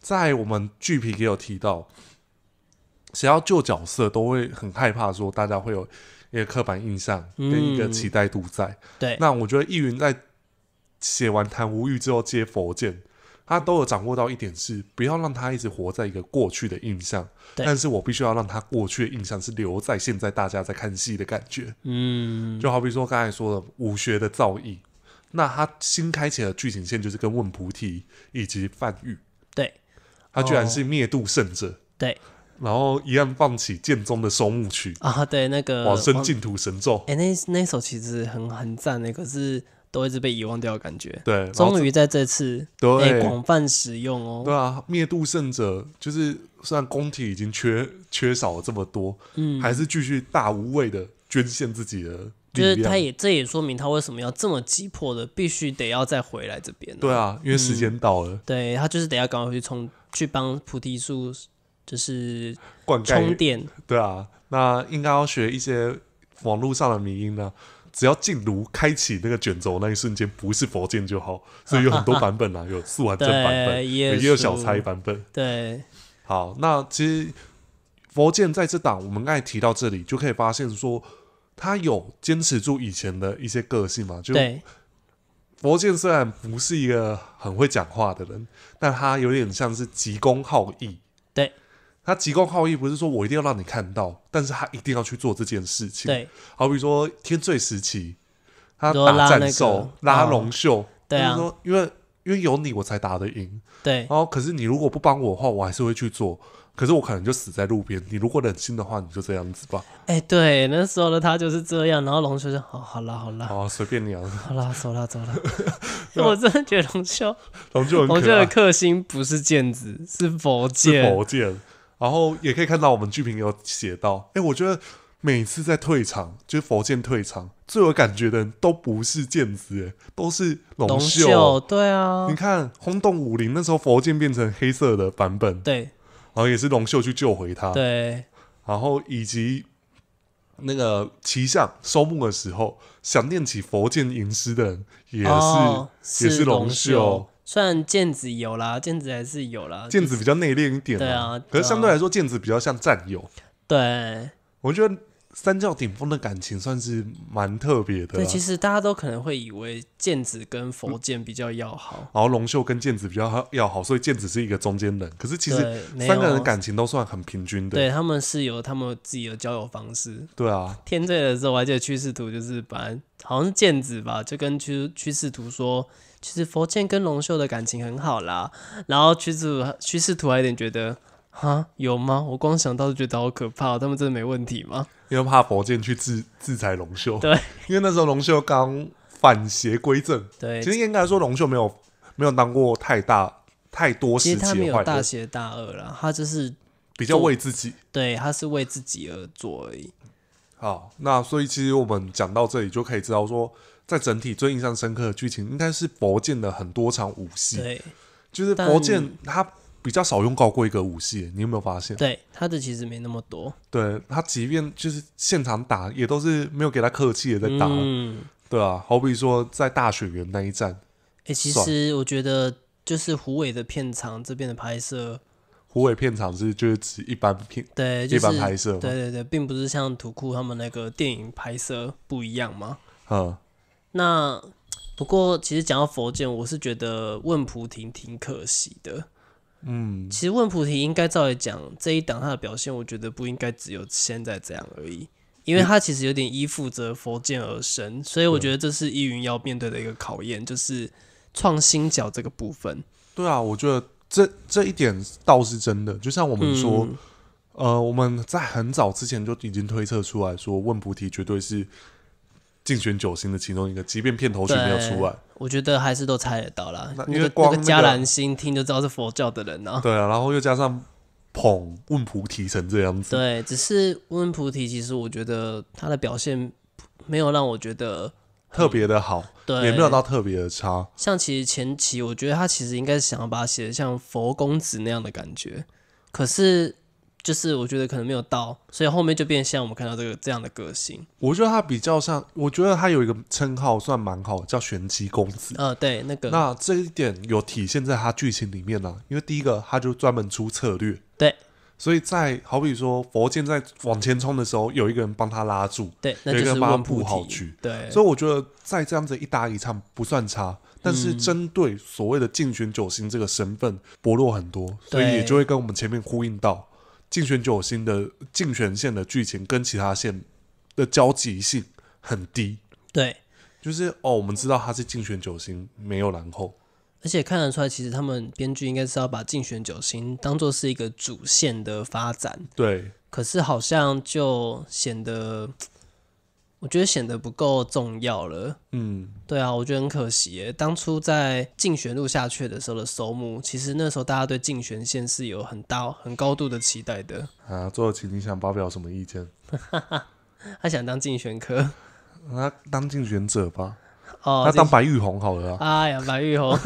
在我们剧评也有提到，想要救角色，都会很害怕说大家会有一个刻板印象跟一个期待度在。对，那我觉得易云在写完谈无欲之后接佛剑，他都有掌握到一点是不要让他一直活在一个过去的印象，但是我必须要让他过去的印象是留在现在大家在看戏的感觉。嗯，就好比说刚才说的武学的造诣。那他新开启的剧情线就是跟问菩提以及范玉，对，他居然是灭度圣者，对，然后一样放起剑宗的收幕曲啊，对那个往生净土神咒，哎，那那首其实很很赞的，可是都一直被遗忘掉感觉，对，终于在这次对广泛使用哦，对啊，灭度圣者就是虽然工体已经缺缺少了这么多，嗯，还是继续大无畏的捐献自己的。就是他也，这也说明他为什么要这么急迫的，必须得要再回来这边。对啊，因为时间到了。对他就是得要赶快去充，去帮菩提树就是灌溉、充电。对啊，那应该要学一些网络上的迷音呢。只要进炉开启那个卷轴那一瞬间不是佛剑就好，所以有很多版本啊，有四完整版本，也有小彩版本。对，好，那其实佛剑在这档我们刚才提到这里，就可以发现说。他有坚持住以前的一些个性嘛？就佛剑虽然不是一个很会讲话的人，但他有点像是急功好义。对他急功好义，不是说我一定要让你看到，但是他一定要去做这件事情。对，好比说天罪时期，他打战兽拉龙秀，就是说，因为因为有你我才打得赢。对，然后可是你如果不帮我的话，我还是会去做。可是我可能就死在路边。你如果忍心的话，你就这样子吧。哎，对，那时候的他就是这样。然后龙秀就，好，好啦，好啦，好，随便你啊。好啦，走啦，走啦。*laughs* 我真的觉得龙秀，龙秀，的克星不是剑子，是佛剑。是佛剑。然后也可以看到我们剧评有写到，哎，我觉得每次在退场，就是佛剑退场最有感觉的都不是剑子，都是龙秀。对啊。你看，轰动武林那时候，佛剑变成黑色的版本。对。然后也是龙秀去救回他，对。然后以及那个奇象收墓的时候，想念起佛剑吟诗的，人也是也是龙秀。虽然剑子有啦，剑子还是有啦，剑子比较内敛一点。对啊，可是相对来说，剑子比较像战友。对，我觉得。三教顶峰的感情算是蛮特别的。对，其实大家都可能会以为剑子跟佛剑比较要好，然后龙秀跟剑子比较要好，所以剑子是一个中间人。可是其实三个人感情都算很平均的。对他们是有他们自己的交友方式。对啊，天罪的时候，我记得趋势图就是本来好像是剑子吧，就跟趋趋势图说，其实佛剑跟龙秀的感情很好啦。然后趋势趋势图还有点觉得。啊，有吗？我光想到是觉得好可怕，他们真的没问题吗？因为怕佛剑去制制裁龙秀，对，*laughs* 因为那时候龙秀刚反邪归正，对。其实应该来说，龙秀没有没有当过太大太多事情，其实他没有大邪大恶了，他就是比较为自己，对，他是为自己而做而已。好，那所以其实我们讲到这里就可以知道，说在整体最印象深刻的剧情应该是佛剑的很多场武戏，就是佛剑他。比较少用高过一个武器，你有没有发现？对他的其实没那么多。对他，即便就是现场打，也都是没有给他客气的在打。嗯，对啊，好比说在大雪原那一战，哎，其实我觉得就是胡伟的片场这边的拍摄，胡伟片场是就是指一般片，对，一般拍摄，对对对，并不是像土库他们那个电影拍摄不一样吗？嗯，那不过其实讲到佛剑，我是觉得问菩提挺可惜的。嗯，其实问菩提应该照来讲这一档他的表现，我觉得不应该只有现在这样而已，因为他其实有点依附着佛剑而生，所以我觉得这是易云要面对的一个考验，就是创新角这个部分。对啊，我觉得这这一点倒是真的，就像我们说，呃，我们在很早之前就已经推测出来说，问菩提绝对是。竞选九星的其中一个，即便片头曲没有出来，我觉得还是都猜得到啦。因为那个迦兰星听就知道是佛教的人呢。对啊，然后又加上捧问菩提成这样子。对，只是问菩提，其实我觉得他的表现没有让我觉得特别的好，也没有到特别的差。像其实前期，我觉得他其实应该是想要把它写的像佛公子那样的感觉，可是。就是我觉得可能没有到，所以后面就变像我们看到这个这样的个性。我觉得他比较像，我觉得他有一个称号算蛮好，叫玄机公子。嗯，对，那个。那这一点有体现在他剧情里面呢，因为第一个他就专门出策略。对。所以在好比说佛剑在往前冲的时候，有一个人帮他拉住，对，有一个他不好局。对。所以我觉得在这样子一搭一唱不算差，但是针对所谓的竞选九星这个身份薄弱很多，所以也就会跟我们前面呼应到。竞选九星的竞选线的剧情跟其他线的交集性很低，对，就是哦，我们知道他是竞选九星，没有然后，而且看得出来，其实他们编剧应该是要把竞选九星当做是一个主线的发展，对，可是好像就显得。我觉得显得不够重要了。嗯，对啊，我觉得很可惜耶。当初在竞选路下去的时候的首幕，其实那时候大家对竞选线是有很大、很高度的期待的。啊，周有齐，你想发表什么意见？*laughs* 他想当竞选科，*laughs* 他当竞选者吧。哦，他当白玉红好了。哎呀，白玉红，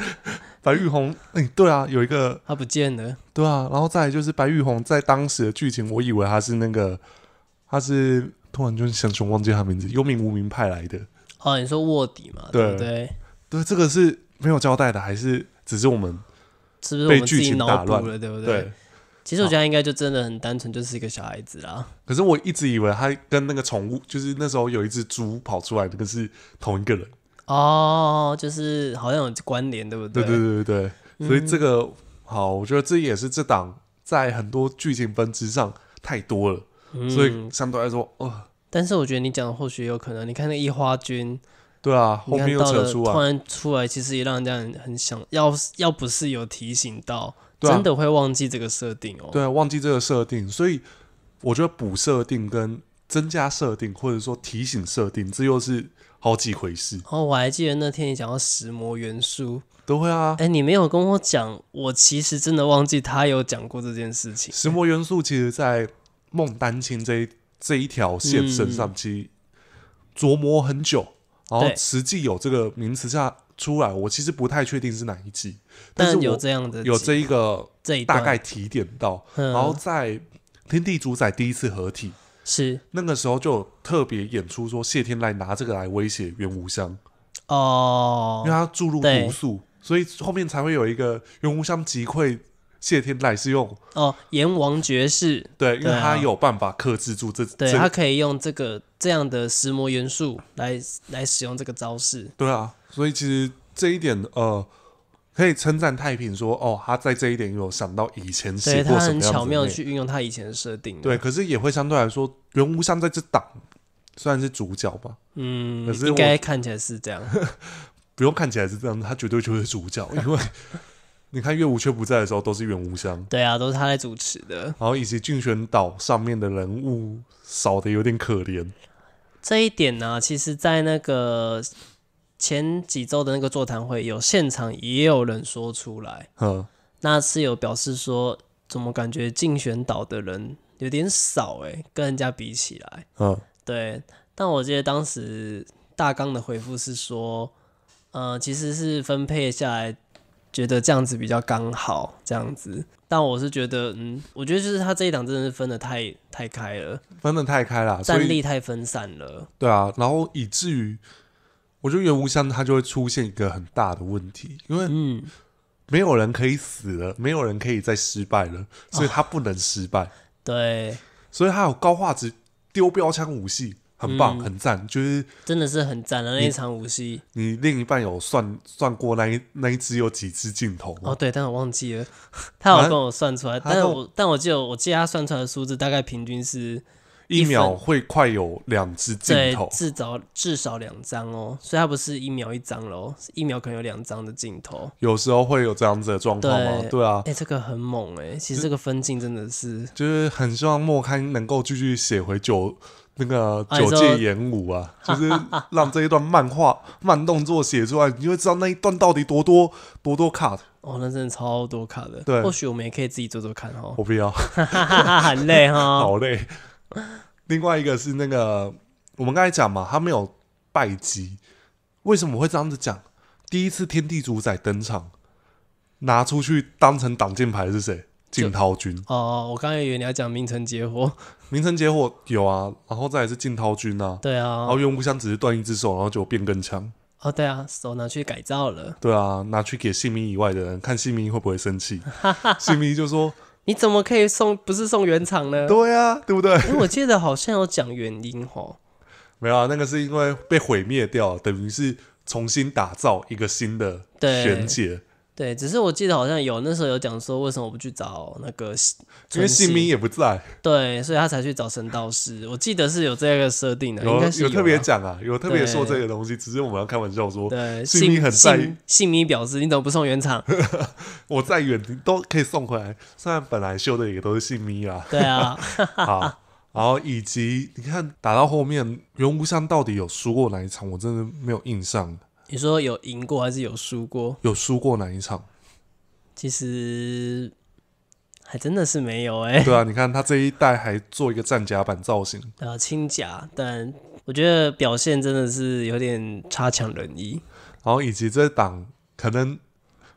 *laughs* 白玉红，哎，对啊，有一个他不见了。对啊，然后再來就是白玉红在当时的剧情，我以为他是那个，他是。突然就想，想忘记他名字，幽冥无名派来的。哦，你说卧底嘛？对不对？对，这个是没有交代的，还是只是我们？是不是被剧情打乱了？对不对？对，其实我觉得应该就真的很单纯，就是一个小孩子啦。可是我一直以为他跟那个宠物，就是那时候有一只猪跑出来，那个是同一个人。哦，就是好像有关联，对不对？对对对对对。所以这个好，我觉得这也是这档在很多剧情分支上太多了。所以相对来说，呃，但是我觉得你讲的或许有可能，你看那一花君，对啊，后面到了突然出来，其实也让人家很想要，要不是有提醒到，真的会忘记这个设定哦。对啊，忘记这个设定，所以我觉得补设定跟增加设定，或者说提醒设定，这又是好几回事。哦，我还记得那天你讲到石魔元素都会啊，哎，你没有跟我讲，我其实真的忘记他有讲过这件事情。石魔元素其实，在孟丹青这一这一条线身上，其实琢磨很久，然后实际有这个名词下出来，我其实不太确定是哪一季，但是有这样的有这一个这一大概提点到，然后在天地主宰第一次合体是那个时候就特别演出说谢天籁拿这个来威胁袁无香哦，因为他注入毒素，所以后面才会有一个袁无香击溃。谢天籁是用哦阎王爵士，对，因为他有办法克制住这，对他可以用这个这样的石魔元素来来使用这个招式，对啊，所以其实这一点呃可以称赞太平说哦他在这一点有想到以前写过什么样他很巧妙去运用他以前的设定，对，可是也会相对来说原无香在这档虽然是主角吧，嗯，可是应该看起来是这样，*laughs* 不用看起来是这样，他绝对就是主角，因为。你看岳无缺不在的时候，都是远无香。对啊，都是他在主持的。然后以及竞选岛上面的人物少的有点可怜。这一点呢，其实，在那个前几周的那个座谈会，有现场也有人说出来。嗯，那是有表示说，怎么感觉竞选岛的人有点少哎，跟人家比起来。嗯，对。但我记得当时大纲的回复是说，嗯，其实是分配下来。觉得这样子比较刚好，这样子。但我是觉得，嗯，我觉得就是他这一档真的是分的太太开了，分的太开了，战力太分散了。对啊，然后以至于，我觉得原无相他就会出现一个很大的问题，因为嗯，没有人可以死了，没有人可以再失败了，所以他不能失败。对，所以他有高画质丢标枪武器。很棒，很赞，就是真的是很赞的那一场舞戏。你另一半有算算过那一那一只有几只镜头吗？哦，对，但我忘记了，*laughs* 他有跟我算出来，但是我但我记得我记得他算出来的数字大概平均是，一秒会快有两只镜头，至少至少两张哦，所以他不是一秒一张喽，一秒可能有两张的镜头。有时候会有这样子的状况吗？对啊，哎，这个很猛哎，其实这个分镜真的是，就是很希望莫刊能够继续写回九。那个九界演武啊，*laughs* 就是让这一段漫画 *laughs* 慢动作写出来，你会知道那一段到底多多多多卡哦，那真的超多卡的。对，或许我们也可以自己做做看哦。我不要，*laughs* 很累哈，好累。另外一个是那个，我们刚才讲嘛，他没有败绩，为什么会这样子讲？第一次天地主宰登场，拿出去当成挡箭牌是谁？景涛君。哦，我刚才以为你要讲名城结火。明城截获有啊，然后再也是静涛君呐，对啊，然后原无香只是断一只手，然后就变更枪哦，对啊，手拿去改造了，对啊，拿去给姓名以外的人看，姓名会不会生气？姓 *laughs* 名就说：“你怎么可以送？不是送原厂呢？”对啊，对不对？我记得好像有讲原因哦，没有，啊，那个是因为被毁灭掉，等于是重新打造一个新的玄解。对，只是我记得好像有那时候有讲说，为什么我不去找那个？因为信咪也不在，对，所以他才去找神道士。我记得是有这个设定的，有有特别讲啊，有特别说这个东西。只是我们要开玩笑说，对，信咪很在信咪表示你怎么不送原厂？*laughs* 我在远都可以送回来，虽然本来修的也都是信咪啊。对啊，*laughs* 好，然后以及你看打到后面，袁无相到底有输过哪一场？我真的没有印象。你说有赢过还是有输过？有输过哪一场？其实还真的是没有哎。对啊，你看他这一代还做一个战甲版造型，呃，轻甲，但我觉得表现真的是有点差强人意。然后以及这档，可能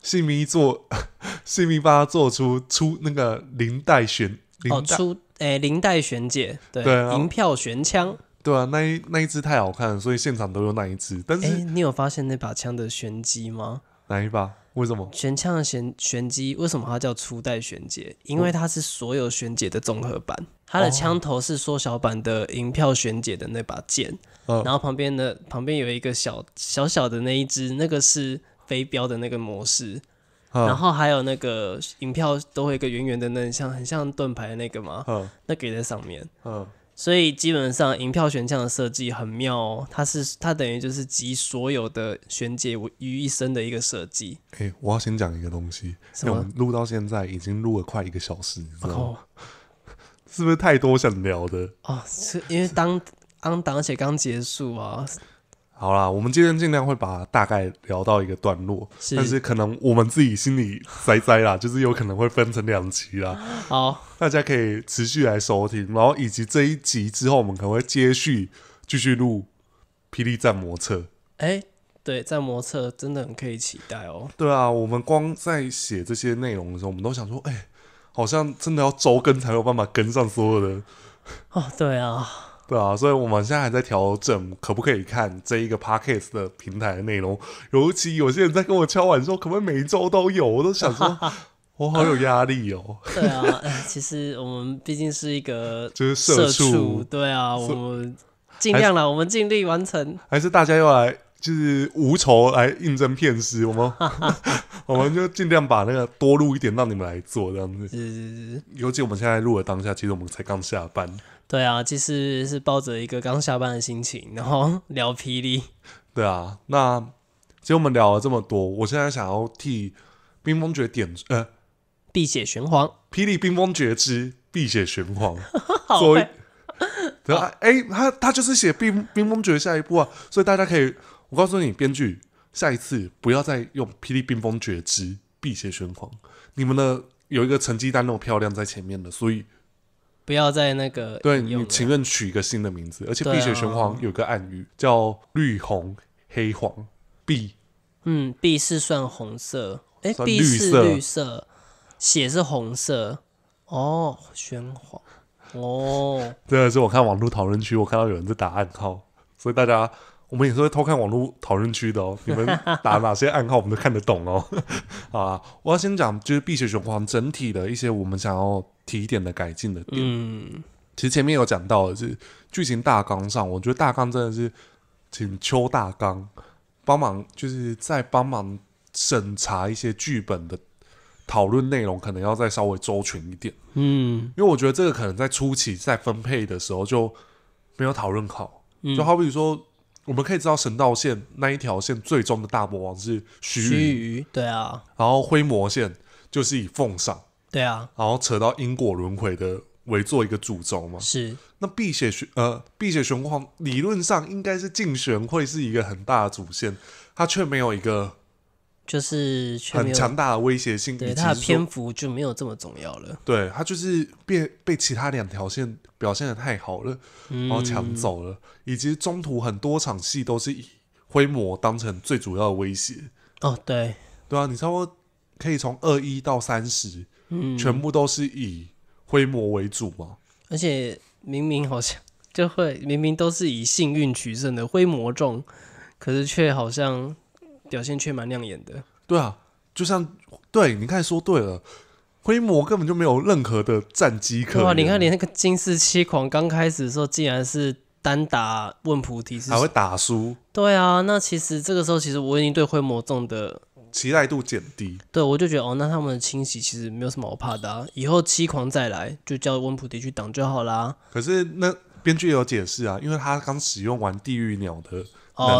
信名做 *laughs* 信名帮他做出出那个林代玄，哦，出诶林代玄姐，对，银票玄枪。对啊，那一那一只太好看，了，所以现场都有那一只。但是，你有发现那把枪的玄机吗？哪一把？为什么？玄枪的玄玄机，为什么它叫初代玄解？因为它是所有玄解的综合版。它的枪头是缩小版的银票玄解的那把剑。然后旁边的旁边有一个小小小的那一只，那个是飞镖的那个模式。嗯。然后还有那个银票都会一个圆圆的，那像很像盾牌的那个嘛、嗯。那给在上面。嗯。所以基本上银票悬降的设计很妙哦，它是它等于就是集所有的悬解于一身的一个设计。哎，我要先讲一个东西，我们录到现在已经录了快一个小时，你知道吗？是不是太多想聊的？哦，是因为当当档且刚结束啊。好啦，我们今天尽量会把大概聊到一个段落，但是可能我们自己心里塞塞啦，就是有可能会分成两期啦。好。大家可以持续来收听，然后以及这一集之后，我们可能会接续继续录《霹雳战魔策》。哎，对，《战魔策》真的很可以期待哦。对啊，我们光在写这些内容的时候，我们都想说，哎，好像真的要周更才有办法跟上所有的。哦，对啊，*laughs* 对啊，所以我们现在还在调整，可不可以看这一个 podcast 的平台的内容？尤其有些人在跟我敲碗说，可不可以每一周都有？我都想说。*laughs* 我好有压力哦！*laughs* 对啊，其实我们毕竟是一个就是社畜，对啊，我们尽量了，我们尽力完成。还是大家要来就是无仇来应征骗师，我们 *laughs* *laughs* 我们就尽量把那个多录一点，让你们来做这样子。是是是，尤其我们现在录的当下，其实我们才刚下班。对啊，其实是抱着一个刚下班的心情，然后聊霹雳。对啊，那其实我们聊了这么多，我现在想要替冰封诀点呃。碧血玄黄，霹雳冰封绝之碧血玄黄，*laughs* 所以 *laughs* 对啊，哎，他他就是写《冰冰封绝》下一步啊，所以大家可以，我告诉你，编剧下一次不要再用《霹雳冰封绝之碧血玄黄》，你们呢有一个成绩单那么漂亮在前面的，所以不要再那个对你，情愿取一个新的名字，而且《碧血玄黄》有个暗语叫绿红黑黄碧，嗯，碧是算红色，哎，碧是绿色。血是红色，哦，玄黄，哦，真的是我看网络讨论区，我看到有人在打暗号，所以大家，我们也是会偷看网络讨论区的哦。你们打哪些暗号，我们都看得懂哦。*laughs* 啊，我要先讲，就是《碧血玄黄》整体的一些我们想要提点的改进的点。嗯，其实前面有讲到，是剧情大纲上，我觉得大纲真的是请邱大纲帮忙，就是在帮忙审查一些剧本的。讨论内容可能要再稍微周全一点，嗯，因为我觉得这个可能在初期在分配的时候就没有讨论好，就好比如说我们可以知道神道线那一条线最终的大魔王是须臾，对啊，然后灰魔线就是以奉上，对啊，然后扯到因果轮回的为做一个主轴嘛，是那碧血玄呃碧血玄光理论上应该是竞选会是一个很大的主线，它却没有一个。就是很强大的威胁性，对它的篇幅就没有这么重要了。对它就是变被其他两条线表现的太好了，然后抢走了，以及中途很多场戏都是以灰魔当成最主要的威胁。哦，对，对啊，你差不多可以从二一到三十，嗯，全部都是以灰魔为主嘛。而且明明好像就会明明都是以幸运取胜的灰魔众，可是却好像。表现却蛮亮眼的。对啊，就像对，你看说对了，灰魔根本就没有任何的战机可哇，你看，你那个金丝七狂刚开始的时候，竟然是单打问菩提，还会打输。对啊，那其实这个时候，其实我已经对灰魔众的期待度减低。对，我就觉得哦，那他们的清洗其实没有什么好怕的。啊，以后七狂再来，就叫温菩提去挡就好啦。可是那编剧有解释啊，因为他刚使用完地狱鸟的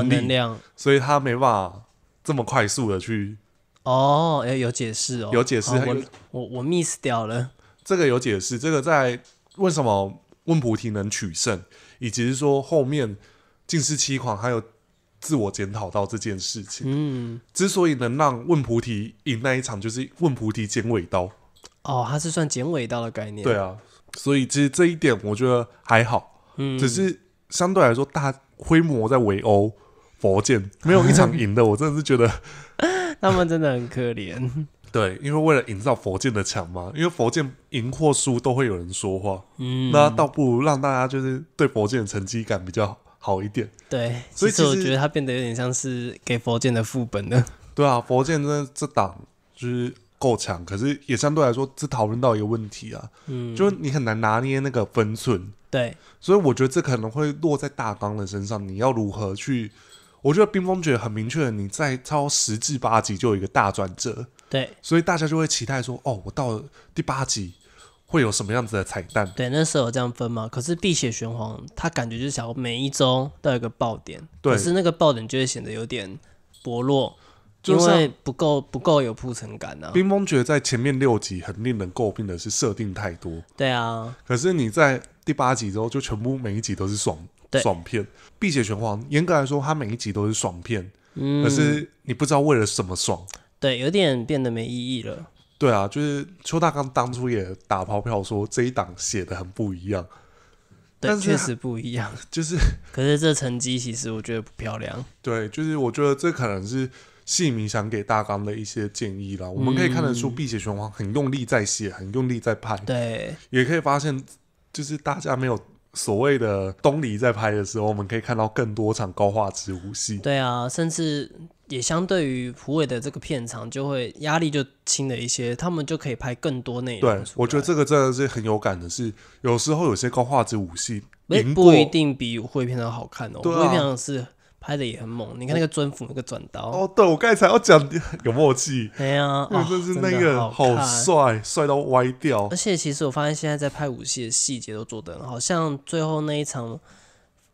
能量，所以他没办法。这么快速的去哦，哎，有解释哦，有解释，我我我 miss 掉了。这个有解释，这个在为什么问菩提能取胜，以及是说后面近是七狂还有自我检讨到这件事情。嗯，之所以能让问菩提赢那一场，就是问菩提剪尾刀。哦，它是算剪尾刀的概念。对啊，所以其实这一点我觉得还好，只是相对来说大规模在围殴。佛剑没有一场赢的，我真的是觉得 *laughs* 他们真的很可怜。*laughs* 对，因为为了营造佛剑的强嘛，因为佛剑赢或输都会有人说话，嗯，那倒不如让大家就是对佛剑的成绩感比较好一点。对，所以我觉得他变得有点像是给佛剑的副本了。*laughs* 对啊，佛剑真的这档就是够强，可是也相对来说，只讨论到一个问题啊，嗯，就是你很难拿捏那个分寸。对，所以我觉得这可能会落在大纲的身上，你要如何去？我觉得《冰封诀》很明确你在超十至八集就有一个大转折，对，所以大家就会期待说，哦，我到第八集会有什么样子的彩蛋？对，那时候这样分嘛。可是《碧血玄黄》它感觉就是想每一周都有个爆点，可是那个爆点就会显得有点薄弱，因为不够不够有铺陈感呢。《冰封诀》在前面六集很令人诟病的是设定太多，对啊。可是你在第八集之后，就全部每一集都是爽。爽片《碧血拳皇》严格来说，它每一集都是爽片，可是你不知道为了什么爽。对，有点变得没意义了。对啊，就是邱大刚当初也打抛票说这一档写的很不一样，但确实不一样。*laughs* 就是，可是这成绩其实我觉得不漂亮。对，就是我觉得这可能是戏迷想给大刚的一些建议啦。我们可以看得出《碧血拳皇》很用力在写，很用力在拍。对，也可以发现，就是大家没有。所谓的东篱在拍的时候，我们可以看到更多场高画质武戏。对啊，甚至也相对于普伟的这个片场，就会压力就轻了一些，他们就可以拍更多内容。对，我觉得这个真的是很有感的，是有时候有些高画质武戏，也不一定比会片场好看哦。胡会片是。拍的也很猛，你看那个尊府那个转刀哦，对我刚才要讲 *laughs* 有默契，对啊，真是那个好帅，帅到歪掉。而且其实我发现现在在拍武戏的细节都做得很好，像最后那一场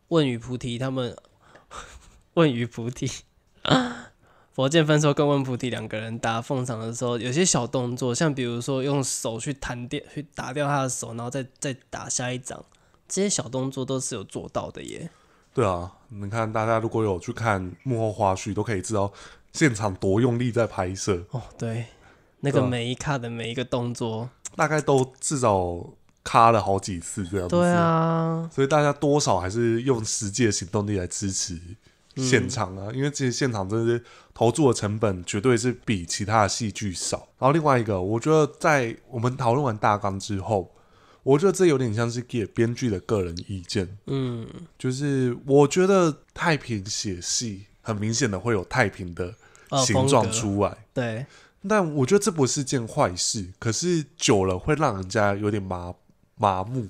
问雨菩提他们问雨菩提，*laughs* *laughs* 佛剑分手跟问菩提两个人打奉场的时候，有些小动作，像比如说用手去弹掉，去打掉他的手，然后再再打下一掌，这些小动作都是有做到的耶。对啊，你看，大家如果有去看幕后花絮，都可以知道现场多用力在拍摄。哦，对，那个每一卡的每一个动作，大概都至少卡了好几次这样。子。对啊，所以大家多少还是用实际的行动力来支持现场啊，因为其实现场真的是投注的成本绝对是比其他的戏剧少。然后另外一个，我觉得在我们讨论完大纲之后。我觉得这有点像是给编剧的个人意见，嗯，就是我觉得太平写戏很明显的会有太平的形状出来，对。但我觉得这不是件坏事，可是久了会让人家有点麻麻木，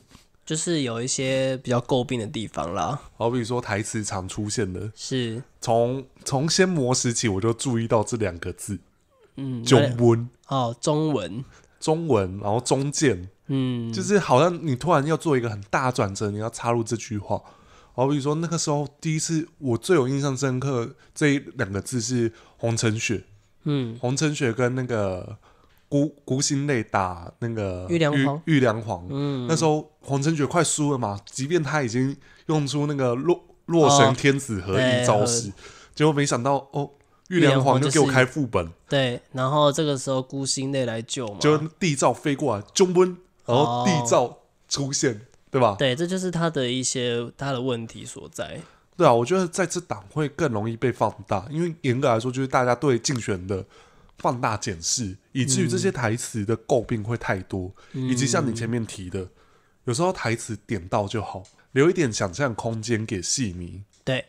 就是有一些比较诟病的地方啦。好比说台词常出现的，是从从仙魔时期我就注意到这两个字，嗯，中文哦，中文，中文，然后中剑。嗯，就是好像你突然要做一个很大转折，你要插入这句话。好比说那个时候，第一次我最有印象深刻这一两个字是“红尘雪”。嗯，红尘雪跟那个孤孤星泪打那个玉良皇，玉良皇。嗯，那时候红尘雪快输了嘛，即便他已经用出那个洛洛神天子合一招式，结果没想到哦，玉良皇就给我开副本。对，然后这个时候孤星泪来救嘛，就地照飞过来，中温然后缔造出现，对吧？对，这就是他的一些他的问题所在。对啊，我觉得在这档会更容易被放大，因为严格来说，就是大家对竞选的放大检视，以至于这些台词的诟病会太多，以及像你前面提的，有时候台词点到就好，留一点想象空间给戏迷，对，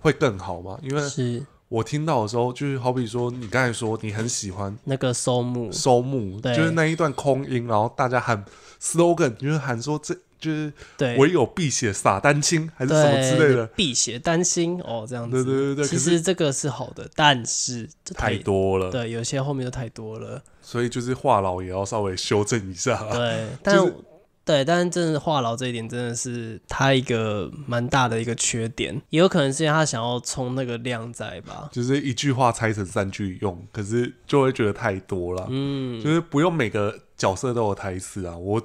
会更好嘛？因为是。我听到的时候，就是好比说，你刚才说你很喜欢那个收幕，收幕，就是那一段空音，然后大家喊 slogan，就是喊说这就是对唯有辟邪撒丹青还是什么之类的，辟邪丹青哦这样子。对对对，其实这个是好的，但是太多了。对，有些后面又太多了，所以就是话痨也要稍微修正一下。对，但是。对，但是真的话痨这一点真的是他一个蛮大的一个缺点，也有可能是因为他想要充那个靓仔吧。就是一句话拆成三句用，可是就会觉得太多了。嗯，就是不用每个角色都有台词啊。我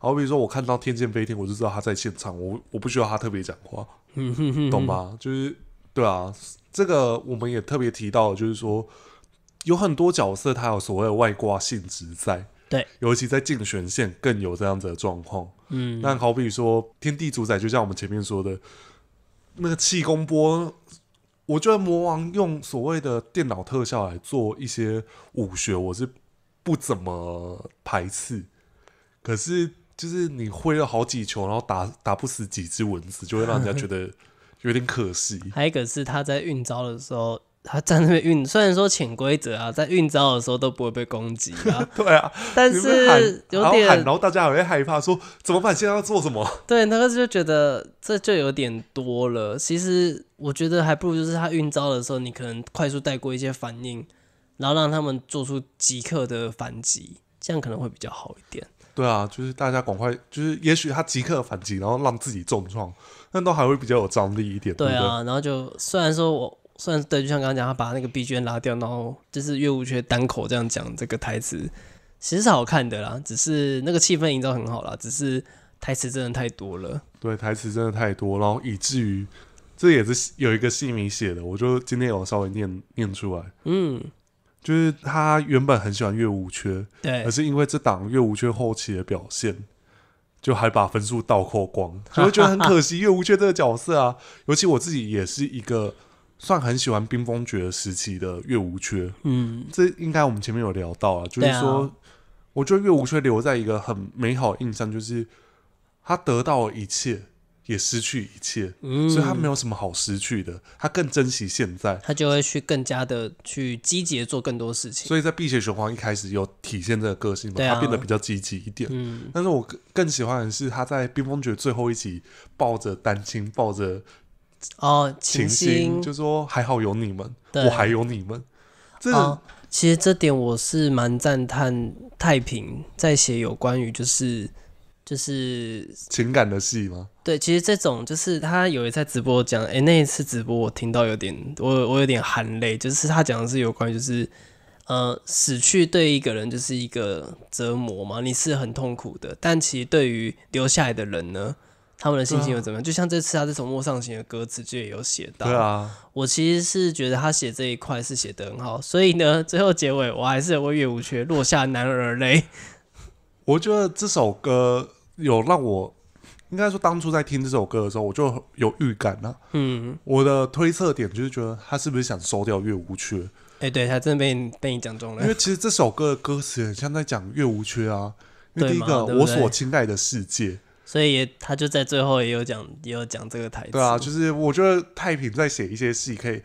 好比说，我看到天剑飞天，我就知道他在现场，我我不需要他特别讲话，*laughs* 懂吧？就是对啊，这个我们也特别提到，就是说有很多角色他有所谓的外挂性质在。对，尤其在竞选线更有这样子的状况。嗯，那好比说天地主宰，就像我们前面说的，那个气功波，我觉得魔王用所谓的电脑特效来做一些武学，我是不怎么排斥。可是，就是你挥了好几球，然后打打不死几只蚊子，就会让人家觉得有点可惜。*laughs* 还有一个是他在运招的时候。他站那边运，虽然说潜规则啊，在运招的时候都不会被攻击啊。*laughs* 对啊，但是有点，然后喊，然后大家还会害怕，说怎么办？现在要做什么？对，那个时候就觉得这就有点多了。其实我觉得还不如就是他运招的时候，你可能快速带过一些反应，然后让他们做出即刻的反击，这样可能会比较好一点。对啊，就是大家赶快，就是也许他即刻反击，然后让自己重创，那都还会比较有张力一点。对啊，然后就虽然说我。算对，就像刚刚讲，他把那个 BGM 拉掉，然后就是岳无缺单口这样讲这个台词，其实是好看的啦，只是那个气氛营造很好啦，只是台词真的太多了。对，台词真的太多，然后以至于这也是有一个戏迷写的，我就今天有稍微念念出来，嗯，就是他原本很喜欢岳无缺，对，可是因为这档岳无缺后期的表现，就还把分数倒扣光，*laughs* 就会觉得很可惜岳无缺这个角色啊，尤其我自己也是一个。算很喜欢《冰封爵时期的岳无缺，嗯，这应该我们前面有聊到啊，就是说，我觉得岳无缺留在一个很美好的印象，就是他得到一切，也失去一切，所以他没有什么好失去的，他更珍惜现在，他就会去更加的去积极做更多事情。所以在《碧血雄黄》一开始有体现这个个性，他变得比较积极一点。嗯，但是我更喜欢的是他在《冰封诀》最后一集抱着丹青抱着。哦，情心就说还好有你们，我还有你们。这其实这点我是蛮赞叹。太平在写有关于就是就是情感的戏吗？对，其实这种就是他有一在直播讲，哎，那一次直播我听到有点，我我有点含泪，就是他讲的是有关于就是呃死去对一个人就是一个折磨嘛，你是很痛苦的，但其实对于留下来的人呢？他们的心情又怎么样？就像这次他这首《陌上行》的歌词就有写到。对啊，我其实是觉得他写这一块是写得很好，所以呢，最后结尾我还是为岳无缺落下男儿泪。我觉得这首歌有让我，应该说当初在听这首歌的时候我就有预感了。嗯，我的推测点就是觉得他是不是想收掉岳无缺？哎，对他真的被被你讲中了。因为其实这首歌的歌词像在讲岳无缺啊，因为第一个我所青睐的世界。所以他就在最后也有讲，也有讲这个台词。对啊，就是我觉得太平在写一些戏，可以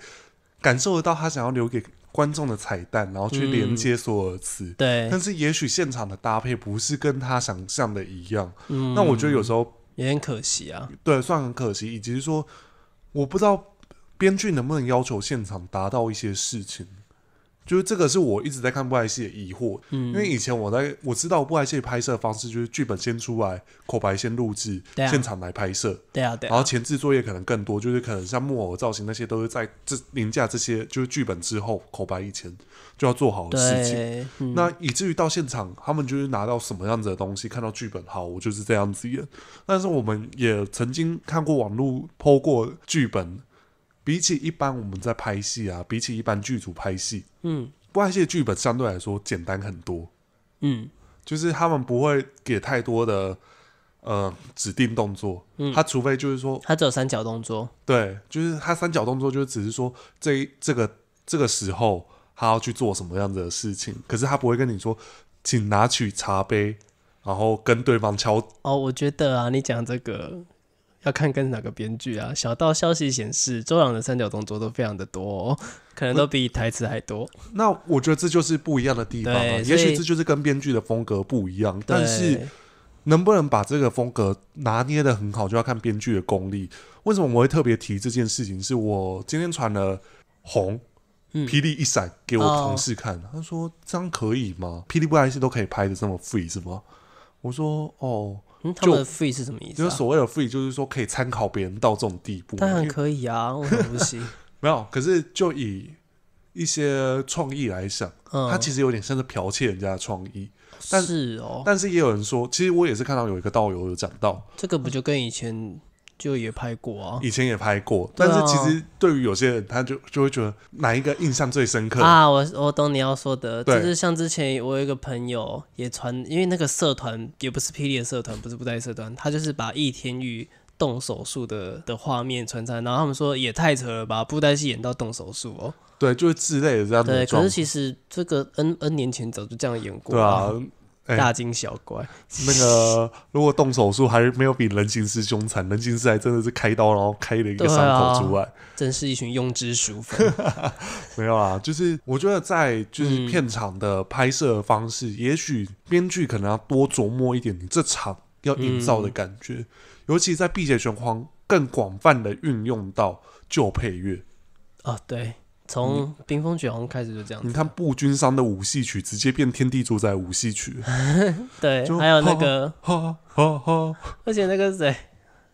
感受得到他想要留给观众的彩蛋，然后去连接所尔茨。对，但是也许现场的搭配不是跟他想象的一样。嗯，那我觉得有时候有点可惜啊。对，算很可惜，以及说我不知道编剧能不能要求现场达到一些事情。就是这个是我一直在看布莱斯的疑惑，嗯，因为以前我在我知道布莱斯拍摄方式就是剧本先出来，口白先录制，对，现场来拍摄，对啊，对，然后前置作业可能更多，就是可能像木偶造型那些都是在这临驾这些就是剧本之后，口白以前就要做好事情，那以至于到现场他们就是拿到什么样子的东西，看到剧本，好，我就是这样子演。但是我们也曾经看过网络剖过剧本。比起一般我们在拍戏啊，比起一般剧组拍戏，嗯，外戏剧本相对来说简单很多，嗯，就是他们不会给太多的呃指定动作，嗯，他除非就是说，他只有三角动作，对，就是他三角动作就只是说这这个这个时候他要去做什么样子的事情，可是他不会跟你说，请拿取茶杯，然后跟对方敲，哦，我觉得啊，你讲这个。要看跟哪个编剧啊？小道消息显示，周朗的三角动作都非常的多，可能都比台词还多。那我觉得这就是不一样的地方，也许这就是跟编剧的风格不一样。但是能不能把这个风格拿捏的很好，就要看编剧的功力。为什么我会特别提这件事情？是我今天传了红，霹雳一闪给我同事看，他说这样可以吗？霹雳不莱是都可以拍的这么 free 是吗？我说哦。就 free 是什么意思？就所谓的 free，就是说可以参考别人到这种地步，当然可以啊，为什么不行？没有，可是就以一些创意来想，它其实有点像是剽窃人家的创意。但是哦，但是也有人说，其实我也是看到有一个道友有讲到，这个不就跟以前？就也拍过，啊，以前也拍过，但是其实对于有些人，他就就会觉得哪一个印象最深刻啊？我我懂你要说的，就是像之前我有一个朋友也传，因为那个社团也不是霹雳的社团，不是布袋社团，他就是把易天宇动手术的的画面传在。然后他们说也太扯了吧，布袋戏演到动手术哦？对，就是之类的这样对。可是其实这个 n n 年前早就这样演过啊。大惊小怪。那个如果动手术还是没有比人形师凶残，人形师还真的是开刀，然后开了一个伤口出来。真是一群庸脂俗粉。*laughs* 没有啊，就是我觉得在就是片场的拍摄方式，也许编剧可能要多琢磨一点你这场要营造的感觉，尤其在《碧血玄黄》更广泛的运用到旧配乐啊，对。从《冰封雪》好像开始就这样子。你看《步军山》的舞戏曲，直接变《天地主宰》舞戏曲。对，还有那个，而且那个谁，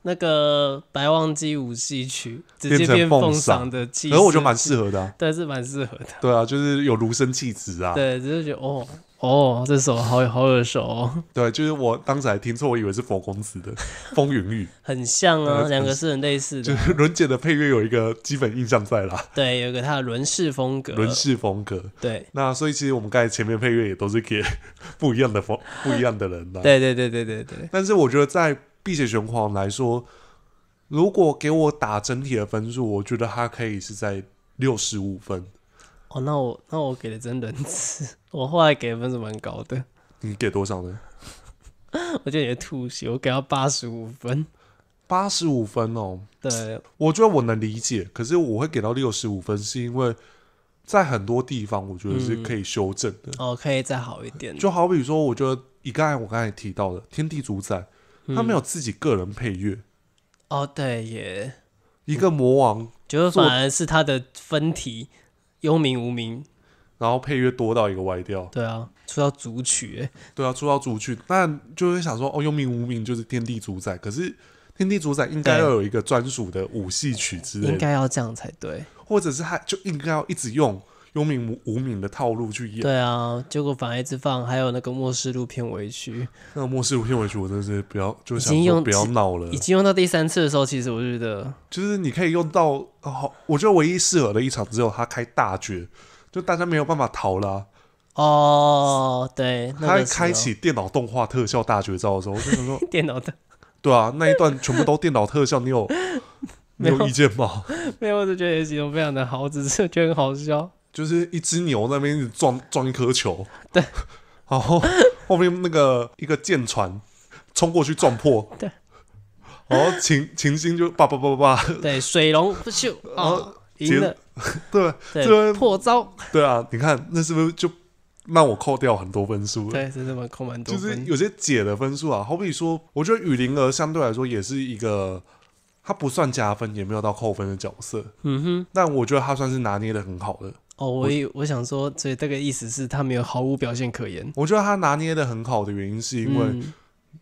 那个白忘机舞戏曲，直接变《凤上的气质》，然我觉得蛮适合的，对，是蛮适合的，对啊，就是有儒生气质啊，对，只是觉得哦。哦，这首好好耳熟。哦。*laughs* 对，就是我当时还听错，我以为是佛公子的《*laughs* 风云语》，很像啊，两个是很类似的。就是轮姐的配乐有一个基本印象在啦。*laughs* 对，有个他的轮式风格。轮式风格，对。那所以其实我们刚才前面配乐也都是给不一样的风，不一样的人吧。对对对对对对。但是我觉得在《碧血玄黄》来说，如果给我打整体的分数，我觉得它可以是在六十五分。哦，那我那我给的真仁慈，我后来给的分是蛮高的。*laughs* 你给多少呢？*laughs* 我觉得你的吐血，我给到八十五分，八十五分哦。对，我觉得我能理解，可是我会给到六十五分，是因为在很多地方我觉得是可以修正的。哦，可以再好一点。就好比说，我觉得以刚才我刚才提到的《天地主宰》，他没有自己个人配乐。哦，对耶。一个魔王，觉得反而是他的分题。幽冥无名，然后配乐多到一个歪掉。对啊，出到主曲，哎，对啊，出到主曲，但就会想说，哦，幽冥无名就是天地主宰，可是天地主宰应该要有一个专属的武戏曲之类，应该要这样才对，或者是他就应该要一直用。幽冥无无名的套路去演，对啊，结果反而一直放，还有那个《末世录》片尾曲。那个《末世录》片尾曲，我真的是不要，就想说不要闹了。已经用到第三次的时候，其实我就觉得，就是你可以用到。好，我觉得唯一适合的一场只有他开大绝，就大家没有办法逃了。哦，对，他开启电脑动画特效大绝招的时候，我就想说，*laughs* 电脑的，对啊，那一段全部都电脑特效，你有 *laughs* 没有意见吗？*laughs* 没有，我就觉得形容非常的好，只是觉得很好笑。就是一只牛那边撞 *laughs* 撞一颗球，对，*laughs* 然后后面那个一个舰船冲过去撞破，*laughs* 对，然后琴琴心就叭叭叭叭叭，对，水龙不秀后赢了，对，这边破招，对啊，你看那是不是就让我扣掉很多分数对，是这么扣蛮多，就是有些解的分数啊，好比说，我觉得雨灵儿相对来说也是一个，他不算加分，也没有到扣分的角色，嗯哼，但我觉得他算是拿捏的很好的。哦，我我我想说，所以这个意思是，他没有毫无表现可言。我觉得他拿捏的很好的原因，是因为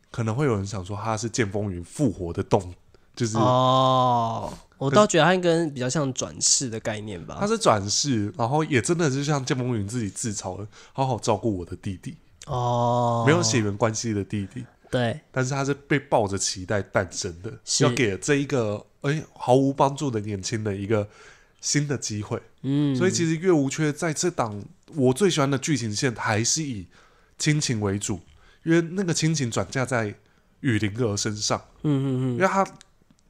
可能会有人想说他是剑风云复活的动，就是哦，我倒觉得他跟比较像转世的概念吧。他是转世，然后也真的是像剑风云自己自嘲的，好好照顾我的弟弟哦，没有血缘关系的弟弟。对，但是他是被抱着期待诞生的，要给这一个哎毫无帮助的年轻的一个。新的机会，嗯，所以其实月无缺在这档我最喜欢的剧情线还是以亲情为主，因为那个亲情转嫁在雨林儿身上，嗯嗯嗯，因为他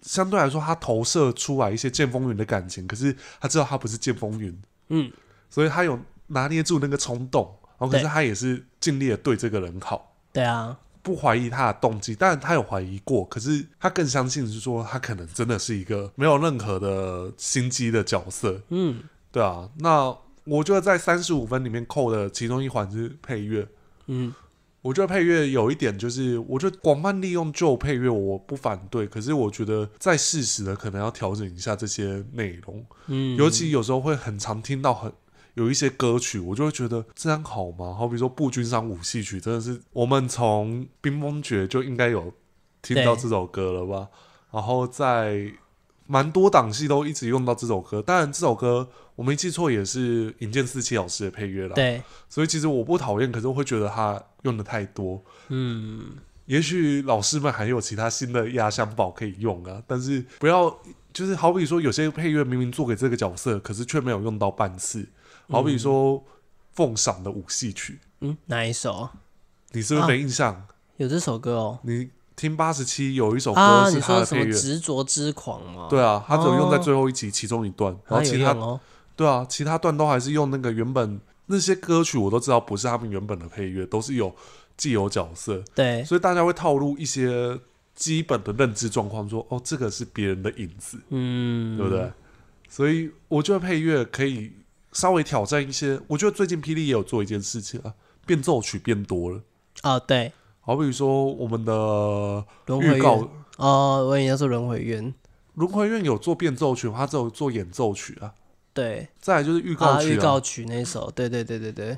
相对来说他投射出来一些剑风云的感情，可是他知道他不是剑风云，嗯，所以他有拿捏住那个冲动，然后可是他也是尽力的对这个人好，对啊。不怀疑他的动机，但他有怀疑过，可是他更相信是说他可能真的是一个没有任何的心机的角色。嗯，对啊。那我觉得在三十五分里面扣的其中一环是配乐。嗯，我觉得配乐有一点就是，我觉得广泛利用旧配乐我不反对，可是我觉得在适时的可能要调整一下这些内容。嗯，尤其有时候会很常听到很。有一些歌曲，我就会觉得这样好吗？好，比说《步军三五戏曲》，真的是我们从《冰封诀》就应该有听到这首歌了吧？然后在蛮多档戏都一直用到这首歌。当然，这首歌我没记错，也是尹健四七老师的配乐啦。对，所以其实我不讨厌，可是我会觉得他用的太多。嗯，也许老师们还有其他新的压箱宝可以用啊，但是不要就是好比说有些配乐明明做给这个角色，可是却没有用到半次。好比说《凤赏》的舞戏曲，嗯，哪一首？你是不是没印象？有这首歌哦。你听八十七有一首歌是他的配乐。执着之狂吗？对啊，他只有用在最后一集其中一段，然后其他对啊，其他段都还是用那个原本那些歌曲，我都知道不是他们原本的配乐，都是有既有角色。对，所以大家会套入一些基本的认知状况，说哦，这个是别人的影子，嗯，对不对？所以我觉得配乐可以。稍微挑战一些，我觉得最近霹雳也有做一件事情啊，变奏曲变多了啊，对，好比说我们的预告哦，我也做轮回院，轮回院有做变奏曲，他只有做演奏曲啊，对，再来就是预告预告曲那首，对对对对对。